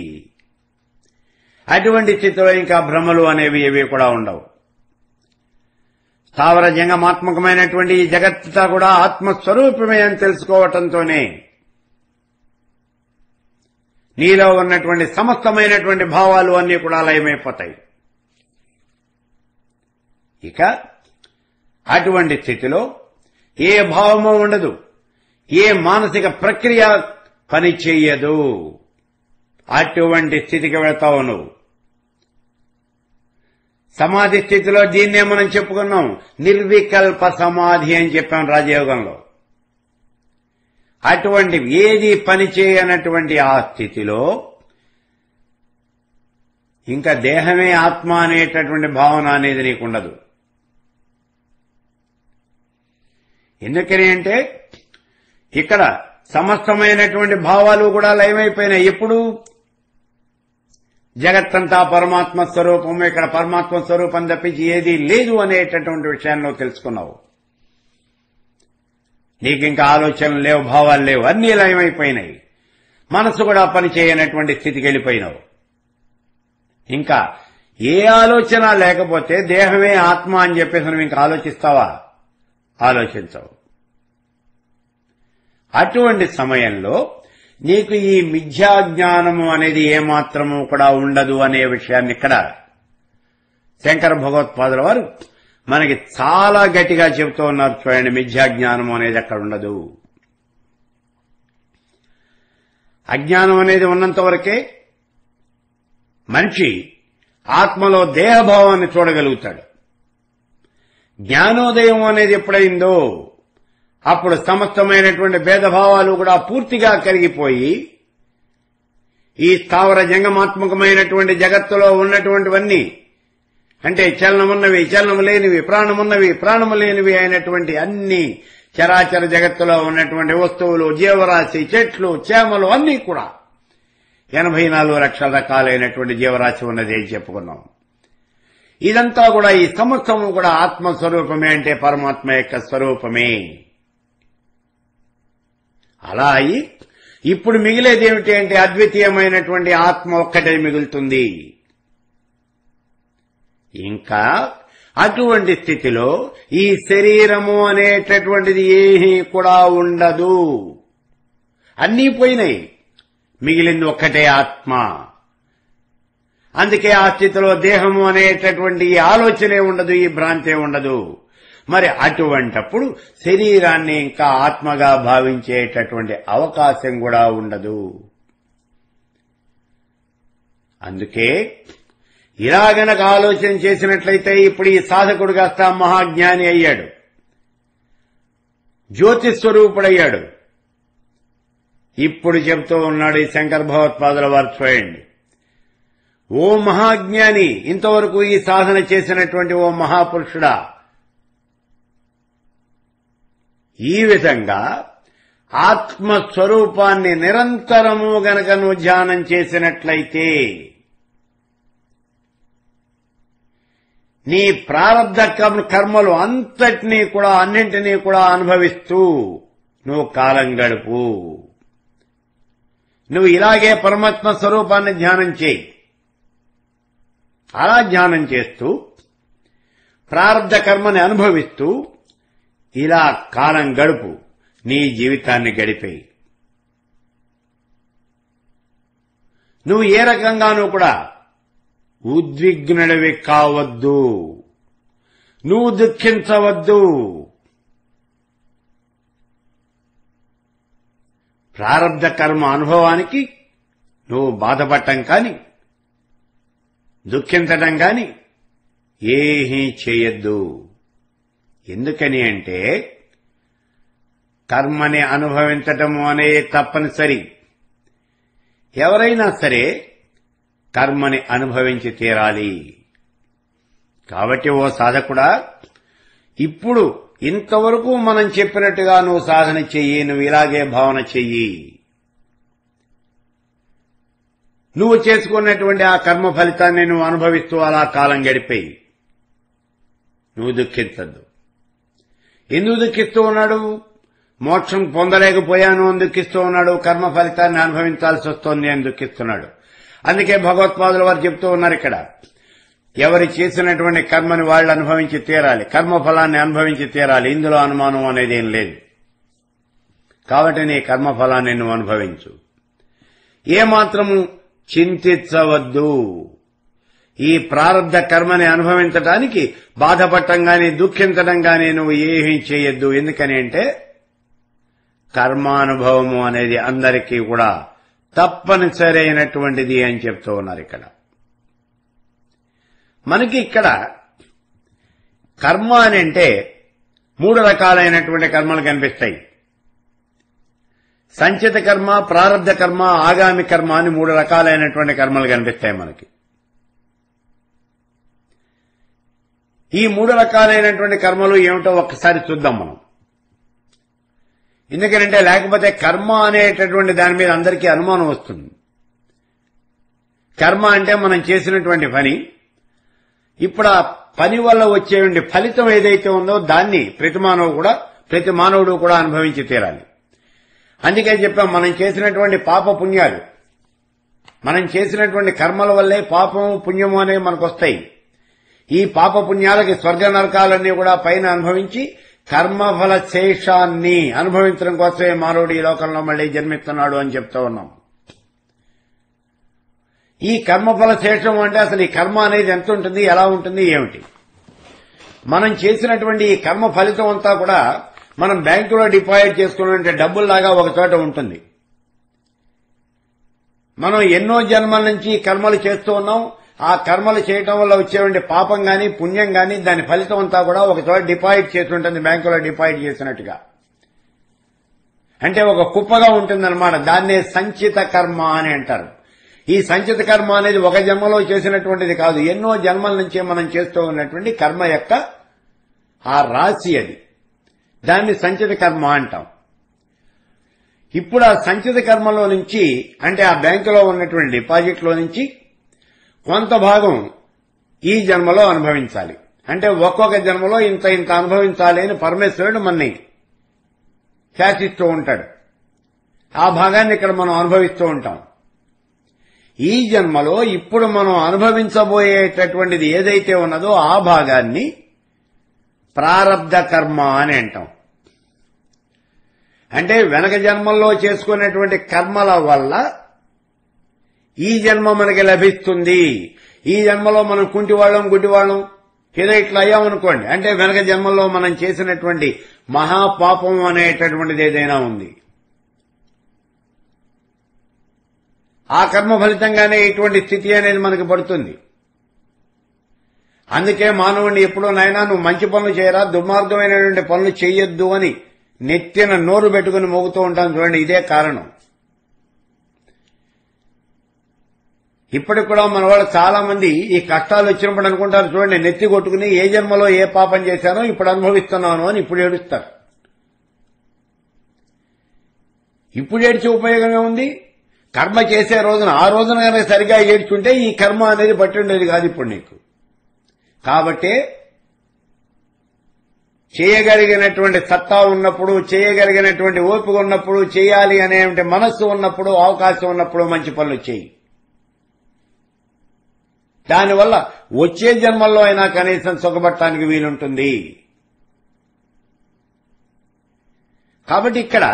అటువంటి స్థితిలో ఇంకా భ్రమలు అనేవి ఏవి కూడా ఉండవు స్థావర జంగమాత్మకమైనటువంటి ఈ జగత్తా కూడా ఆత్మస్వరూపమే అని తెలుసుకోవటంతోనే నీలో ఉన్నటువంటి సమస్తమైనటువంటి భావాలు అన్నీ కూడా లయమైపోతాయి ఇక అటువంటి స్థితిలో ఏ భావము ఉండదు ఏ మానసిక ప్రక్రియ పనిచేయదు అటువంటి స్థితికి వెళ్తావు నువ్వు సమాధి స్థితిలో దీన్నే మనం చెప్పుకున్నాం నిర్వికల్ప సమాధి అని చెప్పాం రాజయోగంలో అటువంటి ఏది పనిచేయనటువంటి ఆ స్థితిలో ఇంకా దేహమే ఆత్మ అనేటటువంటి భావన అనేది నీకుండదు ఎందుకని అంటే ఇక్కడ సమస్తమైనటువంటి భావాలు కూడా లయమైపోయినాయి ఎప్పుడు జగత్తంతా పరమాత్మ స్వరూపం ఇక్కడ పరమాత్మ స్వరూపం తప్పించి ఏది లేదు అనేటటువంటి విషయాన్ని తెలుసుకున్నావు నీకు ఇంకా ఆలోచనలు లేవు భావాలు లేవు అన్ని లయమైపోయినాయి మనసు కూడా పనిచేయనటువంటి స్థితికి వెళ్ళిపోయినావు ఇంకా ఏ ఆలోచన లేకపోతే దేహమే ఆత్మ అని చెప్పేసి నువ్వు ఇంకా ఆలోచిస్తావా ఆలోచించవు అటువంటి సమయంలో నీకు ఈ మిథ్యాజ్ఞానము అనేది ఏమాత్రము కూడా ఉండదు అనే విషయాన్ని ఇక్కడ శంకర భగవత్పాదుల వారు మనకి చాలా గట్టిగా చెబుతూ ఉన్నారు చూడండి మిథ్యాజ్ఞానం అనేది అక్కడ ఉండదు అజ్ఞానం అనేది ఉన్నంత వరకే మనిషి ఆత్మలో దేహభావాన్ని చూడగలుగుతాడు జ్ఞానోదయం అనేది ఎప్పుడైందో అప్పుడు సమస్తమైనటువంటి భేదభావాలు కూడా పూర్తిగా కరిగిపోయి ఈ స్థావర జంగమాత్మకమైనటువంటి జగత్తులో ఉన్నటువంటివన్నీ అంటే చలనమున్నవి చలనము లేనివి ప్రాణమున్నవి ప్రాణము లేనివి అయినటువంటి అన్ని చరాచర జగత్తులో ఉన్నటువంటి వస్తువులు జీవరాశి చెట్లు చేమలు అన్నీ కూడా ఎనభై నాలుగు లక్షల రకాలైనటువంటి జీవరాశి ఉన్నది అని చెప్పుకున్నాం ఇదంతా కూడా ఈ సమస్తము కూడా ఆత్మస్వరూపమే అంటే పరమాత్మ యొక్క స్వరూపమే అలా అయి ఇప్పుడు మిగిలేది ఏమిటి అంటే అద్వితీయమైనటువంటి ఆత్మ ఒక్కటే మిగులుతుంది ఇంకా అటువంటి స్థితిలో ఈ శరీరము అనేటటువంటిది ఏమీ కూడా ఉండదు అన్నీ పోయినాయి మిగిలింది ఒక్కటే ఆత్మ అందుకే ఆ స్థితిలో దేహము అనేటటువంటి ఆలోచనే ఉండదు ఈ భ్రాంతే ఉండదు మరి అటువంటప్పుడు శరీరాన్ని ఇంకా ఆత్మగా భావించేటటువంటి అవకాశం కూడా ఉండదు అందుకే ఇలా గనక ఆలోచన చేసినట్లయితే ఇప్పుడు ఈ సాధకుడు కాస్త మహాజ్ఞాని అయ్యాడు జ్యోతిస్వరూపుడయ్యాడు ఇప్పుడు చెబుతూ ఉన్నాడు ఈ శంకర భగవత్పాదుల వారు చూడండి ఓ మహాజ్ఞాని ఇంతవరకు ఈ సాధన చేసినటువంటి ఓ మహాపురుషుడా ఈ విధంగా ఆత్మస్వరూపాన్ని నిరంతరము గనక నువ్వు ధ్యానం చేసినట్లయితే నీ ప్రారంధ కర్మలు అంతటినీ కూడా అన్నింటినీ కూడా అనుభవిస్తూ నువ్వు కాలం గడుపు నువ్వు ఇలాగే పరమాత్మ స్వరూపాన్ని ధ్యానం చేయి అలా ధ్యానం చేస్తూ ప్రారంధ కర్మని అనుభవిస్తూ ఇలా కాలం గడుపు నీ జీవితాన్ని గడిపేయి నువ్వు ఏ రకంగానూ కూడా ఉద్విగ్నుడివి కావద్దు నువ్వు దుఃఖించవద్దు ప్రారంభ కర్మ అనుభవానికి నువ్వు బాధపడటం కాని దుఃఖించటం కాని ఏమీ చేయొద్దు ఎందుకని అంటే కర్మని అనుభవించటము అనేది తప్పనిసరి ఎవరైనా సరే కర్మని అనుభవించి తీరాలి కాబట్టి ఓ సాధకుడా ఇప్పుడు ఇంతవరకు మనం చెప్పినట్టుగా నువ్వు సాధన చెయ్యి నువ్వు ఇలాగే భావన చెయ్యి నువ్వు చేసుకున్నటువంటి ఆ కర్మ ఫలితాన్ని నువ్వు అనుభవిస్తూ అలా కాలం గడిపేయి నువ్వు దుఃఖించద్దు ఎందుకు దుఃఖిస్తూ ఉన్నాడు మోక్షం పొందలేకపోయాను అని దుఃఖిస్తూ ఉన్నాడు కర్మ ఫలితాన్ని అనుభవించాల్సి వస్తోంది అని దుఃఖిస్తున్నాడు అందుకే భగవత్పాదుల వారు చెప్తూ ఉన్నారు ఇక్కడ ఎవరి చేసినటువంటి కర్మని వాళ్ళు అనుభవించి తీరాలి కర్మ ఫలాన్ని అనుభవించి తీరాలి ఇందులో అనుమానం అనేది ఏం లేదు కాబట్టి నీ కర్మఫలాన్ని నువ్వు అనుభవించు ఏమాత్రము చింతించవద్దు ఈ ప్రారంధ కర్మని అనుభవించటానికి బాధపడటం గాని దుఃఖించడం గాని నువ్వు ఏమీ చేయొద్దు ఎందుకని అంటే కర్మానుభవము అనేది అందరికీ కూడా తప్పనిసరి అయినటువంటిది అని చెప్తూ ఉన్నారు ఇక్కడ మనకి ఇక్కడ కర్మ అని అంటే మూడు రకాలైనటువంటి కర్మలు కనిపిస్తాయి సంచిత కర్మ ప్రారంధ కర్మ ఆగామి కర్మ అని మూడు రకాలైనటువంటి కర్మలు కనిపిస్తాయి మనకి ఈ మూడు రకాలైనటువంటి కర్మలు ఏమిటో ఒక్కసారి చూద్దాం మనం ఎందుకంటే లేకపోతే కర్మ అనేటటువంటి దాని మీద అందరికీ అనుమానం వస్తుంది కర్మ అంటే మనం చేసినటువంటి పని ఇప్పుడు ఆ పని వల్ల వచ్చేటువంటి ఫలితం ఏదైతే ఉందో దాన్ని ప్రతి మానవుడు కూడా ప్రతి మానవుడు కూడా అనుభవించి తీరాలి అందుకని చెప్పాం మనం చేసినటువంటి పాప పుణ్యాలు మనం చేసినటువంటి కర్మల వల్లే పాపము పుణ్యము అనేవి మనకు వస్తాయి ఈ పాపపుణ్యాలకి స్వర్గ నరకాలన్నీ కూడా పైన అనుభవించి కర్మఫల శేషాన్ని అనుభవించడం కోసమే మానవుడు ఈ లోకంలో మళ్లీ జన్మిస్తున్నాడు అని చెప్తా ఉన్నాం ఈ కర్మఫల శేషం అంటే అసలు ఈ కర్మ అనేది ఎంత ఉంటుంది ఎలా ఉంటుంది ఏమిటి మనం చేసినటువంటి ఈ కర్మ ఫలితం అంతా కూడా మనం బ్యాంకులో డిపాజిట్ చేసుకున్నటువంటి డబ్బుల్లాగా ఒక చోట ఉంటుంది మనం ఎన్నో జన్మల నుంచి కర్మలు చేస్తూ ఉన్నాం ఆ కర్మలు చేయటం వల్ల వచ్చేవంటి పాపం గాని పుణ్యం గాని దాని ఫలితం అంతా కూడా ఒక చోట డిపాజిట్ చేస్తుంటుంది బ్యాంకులో డిపాజిట్ చేసినట్టుగా అంటే ఒక కుప్పగా ఉంటుందన్నమాట దాన్నే సంచిత కర్మ అని అంటారు ఈ సంచిత కర్మ అనేది ఒక జన్మలో చేసినటువంటిది కాదు ఎన్నో జన్మల నుంచే మనం చేస్తూ ఉన్నటువంటి కర్మ యొక్క ఆ రాశి అది దాన్ని సంచిత కర్మ అంటాం ఇప్పుడు ఆ సంచిత కర్మలో నుంచి అంటే ఆ బ్యాంకులో ఉన్నటువంటి డిపాజిట్లో నుంచి కొంత భాగం ఈ జన్మలో అనుభవించాలి అంటే ఒక్కొక్క జన్మలో ఇంత ఇంత అనుభవించాలి అని పరమేశ్వరుడు మనని శాసిస్తూ ఉంటాడు ఆ భాగాన్ని ఇక్కడ మనం అనుభవిస్తూ ఉంటాం ఈ జన్మలో ఇప్పుడు మనం అనుభవించబోయేటటువంటిది ఏదైతే ఉన్నదో ఆ భాగాన్ని ప్రారబ్ధ కర్మ అని అంటాం అంటే వెనక జన్మల్లో చేసుకునేటువంటి కర్మల వల్ల ఈ జన్మ మనకి లభిస్తుంది ఈ జన్మలో మనం కుంటివాళ్ళం గుడ్డివాళ్ళం ఏదో ఇట్లా అయ్యామనుకోండి అంటే వెనక జన్మల్లో మనం చేసినటువంటి మహాపాపం అనేటటువంటిది ఏదైనా ఉంది ఆ కర్మ ఫలితంగానే ఇటువంటి స్థితి అనేది మనకు పడుతుంది అందుకే మానవుడిని ఎప్పుడో నాయనా నువ్వు మంచి పనులు చేయరా దుర్మార్గమైనటువంటి పనులు చేయొద్దు అని నెత్తిన నోరు పెట్టుకుని మోగుతూ ఉంటాను చూడండి ఇదే కారణం ఇప్పటికి కూడా మన వాళ్ళు చాలా మంది ఈ కష్టాలు వచ్చినప్పుడు అనుకుంటారు చూడండి నెత్తి కొట్టుకుని ఏ జన్మలో ఏ పాపం చేశానో ఇప్పుడు అనుభవిస్తున్నాను అని ఇప్పుడు ఏడుస్తారు ఇప్పుడు ఏడ్చే ఉపయోగమే ఉంది కర్మ చేసే రోజున ఆ రోజున కనుక సరిగా ఏడ్చుంటే ఈ కర్మ అనేది బట్టి ఉండేది కాదు ఇప్పుడు నీకు కాబట్టి చేయగలిగినటువంటి సత్తా ఉన్నప్పుడు చేయగలిగినటువంటి ఓపిక ఉన్నప్పుడు చేయాలి అనే మనస్సు ఉన్నప్పుడు అవకాశం ఉన్నప్పుడు మంచి పనులు చేయి దానివల్ల వచ్చే జన్మల్లో అయినా కనీసం సుఖపడటానికి వీలుంటుంది కాబట్టి ఇక్కడ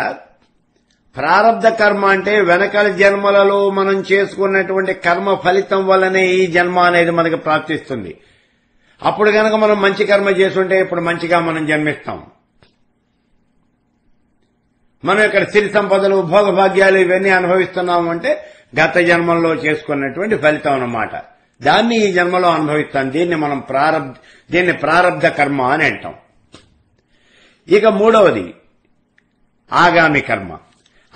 ప్రారంధ కర్మ అంటే వెనకల జన్మలలో మనం చేసుకున్నటువంటి కర్మ ఫలితం వల్లనే ఈ జన్మ అనేది మనకు ప్రాప్తిస్తుంది అప్పుడు గనక మనం మంచి కర్మ చేస్తుంటే ఇప్పుడు మంచిగా మనం జన్మిస్తాం మనం ఇక్కడ సిరి సంపదలు భోగభాగ్యాలు ఇవన్నీ అనుభవిస్తున్నాము అంటే గత జన్మల్లో చేసుకున్నటువంటి ఫలితం అన్నమాట దాన్ని ఈ జన్మలో అనుభవిస్తాం దీన్ని మనం ప్రారబ్ధ దీన్ని ప్రారబ్ధ కర్మ అని అంటాం ఇక మూడవది ఆగామి కర్మ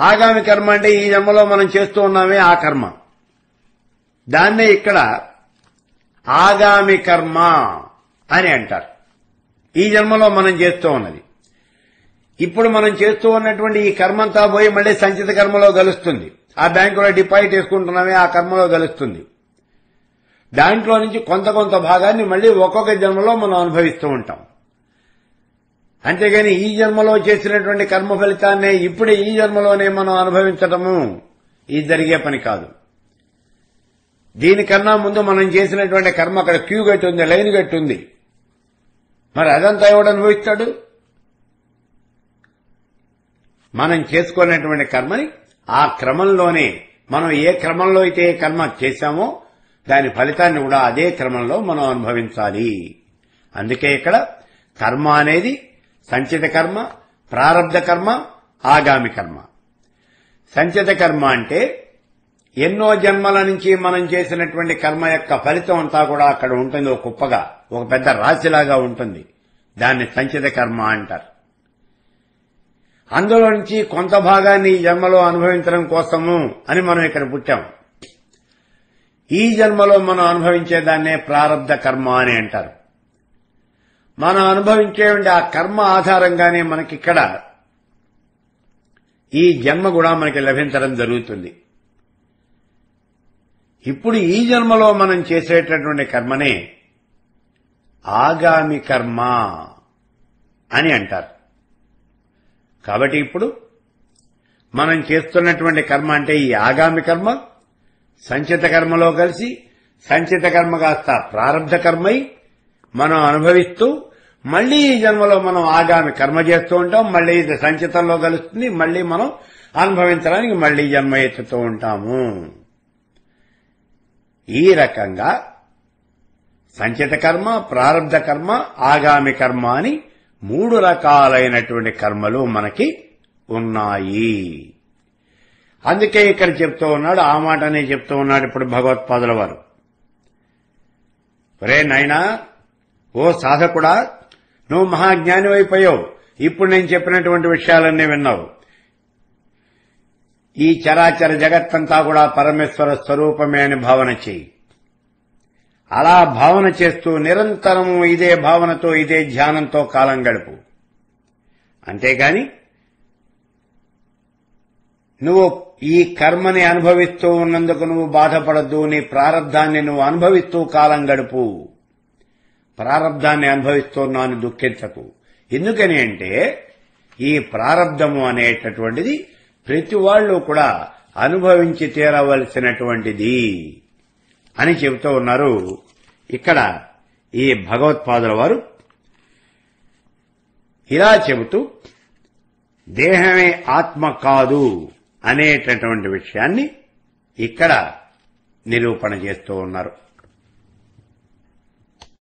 ఆగామి కర్మ అంటే ఈ జన్మలో మనం చేస్తూ ఉన్నామే ఆ కర్మ దాన్నే ఇక్కడ ఆగామి కర్మ అని అంటారు ఈ జన్మలో మనం చేస్తూ ఉన్నది ఇప్పుడు మనం చేస్తూ ఉన్నటువంటి ఈ కర్మంతా పోయి మళ్ళీ సంచిత కర్మలో కలుస్తుంది ఆ బ్యాంకులో డిపాజిట్ చేసుకుంటున్నామే ఆ కర్మలో కలుస్తుంది దాంట్లో నుంచి కొంత కొంత భాగాన్ని మళ్లీ ఒక్కొక్క జన్మలో మనం అనుభవిస్తూ ఉంటాం అంతేగాని ఈ జన్మలో చేసినటువంటి కర్మ ఫలితాన్నే ఇప్పుడే ఈ జన్మలోనే మనం అనుభవించటము ఇది జరిగే పని కాదు దీనికన్నా ముందు మనం చేసినటువంటి కర్మ అక్కడ క్యూ ఉంది లైన్ ఉంది మరి అదంతా ఎవడు అనుభవిస్తాడు మనం చేసుకునేటువంటి కర్మని ఆ క్రమంలోనే మనం ఏ క్రమంలో అయితే కర్మ చేశామో దాని ఫలితాన్ని కూడా అదే క్రమంలో మనం అనుభవించాలి అందుకే ఇక్కడ కర్మ అనేది సంచిత కర్మ ప్రారంధ కర్మ ఆగామి కర్మ సంచిత కర్మ అంటే ఎన్నో జన్మల నుంచి మనం చేసినటువంటి కర్మ యొక్క ఫలితం అంతా కూడా అక్కడ ఉంటుంది ఒక కుప్పగా ఒక పెద్ద రాశిలాగా ఉంటుంది దాన్ని సంచిత కర్మ అంటారు అందులో నుంచి కొంత భాగాన్ని ఈ జన్మలో అనుభవించడం కోసము అని మనం ఇక్కడ పుట్టాము ఈ జన్మలో మనం అనుభవించే దాన్నే ప్రారంధ కర్మ అని అంటారు మనం అనుభవించే ఆ కర్మ ఆధారంగానే మనకిక్కడ ఈ జన్మ కూడా మనకి లభించడం జరుగుతుంది ఇప్పుడు ఈ జన్మలో మనం చేసేటటువంటి కర్మనే ఆగామి కర్మ అని అంటారు కాబట్టి ఇప్పుడు మనం చేస్తున్నటువంటి కర్మ అంటే ఈ ఆగామి కర్మ సంచిత కర్మలో కలిసి సంచిత కర్మ కాస్త ప్రారంభ కర్మై మనం అనుభవిస్తూ మళ్లీ ఈ జన్మలో మనం ఆగామి కర్మ చేస్తూ ఉంటాం మళ్లీ ఇది సంచితంలో కలుస్తుంది మళ్లీ మనం అనుభవించడానికి మళ్లీ జన్మ ఎత్తుతూ ఉంటాము ఈ రకంగా సంచిత కర్మ ప్రారంభ కర్మ ఆగామి కర్మ అని మూడు రకాలైనటువంటి కర్మలు మనకి ఉన్నాయి అందుకే ఇక్కడ చెప్తూ ఉన్నాడు ఆ మాట అనే చెప్తూ ఉన్నాడు ఇప్పుడు భగవత్పాదుల వారు రే నాయనా ఓ సాధకుడా నువ్వు మహాజ్ఞాని అయిపోయావు ఇప్పుడు నేను చెప్పినటువంటి విషయాలన్నీ విన్నావు ఈ చరాచర జగత్తంతా కూడా పరమేశ్వర స్వరూపమే అని భావన చేయి అలా భావన చేస్తూ నిరంతరము ఇదే భావనతో ఇదే ధ్యానంతో కాలం గడుపు అంతేగాని నువ్వు ఈ కర్మని అనుభవిస్తూ ఉన్నందుకు నువ్వు బాధపడద్దు నీ ప్రారంధాన్ని నువ్వు అనుభవిస్తూ కాలం గడుపు ప్రారంధాన్ని అనుభవిస్తూ ఉన్నాను దుఃఖించకు ఎందుకని అంటే ఈ ప్రారంధము అనేటటువంటిది ప్రతి వాళ్ళు కూడా అనుభవించి తీరవలసినటువంటిది అని చెబుతూ ఉన్నారు ఇక్కడ ఈ భగవత్పాదుల వారు ఇలా చెబుతూ దేహమే ఆత్మ కాదు అనేటటువంటి విషయాన్ని ఇక్కడ నిరూపణ చేస్తూ ఉన్నారు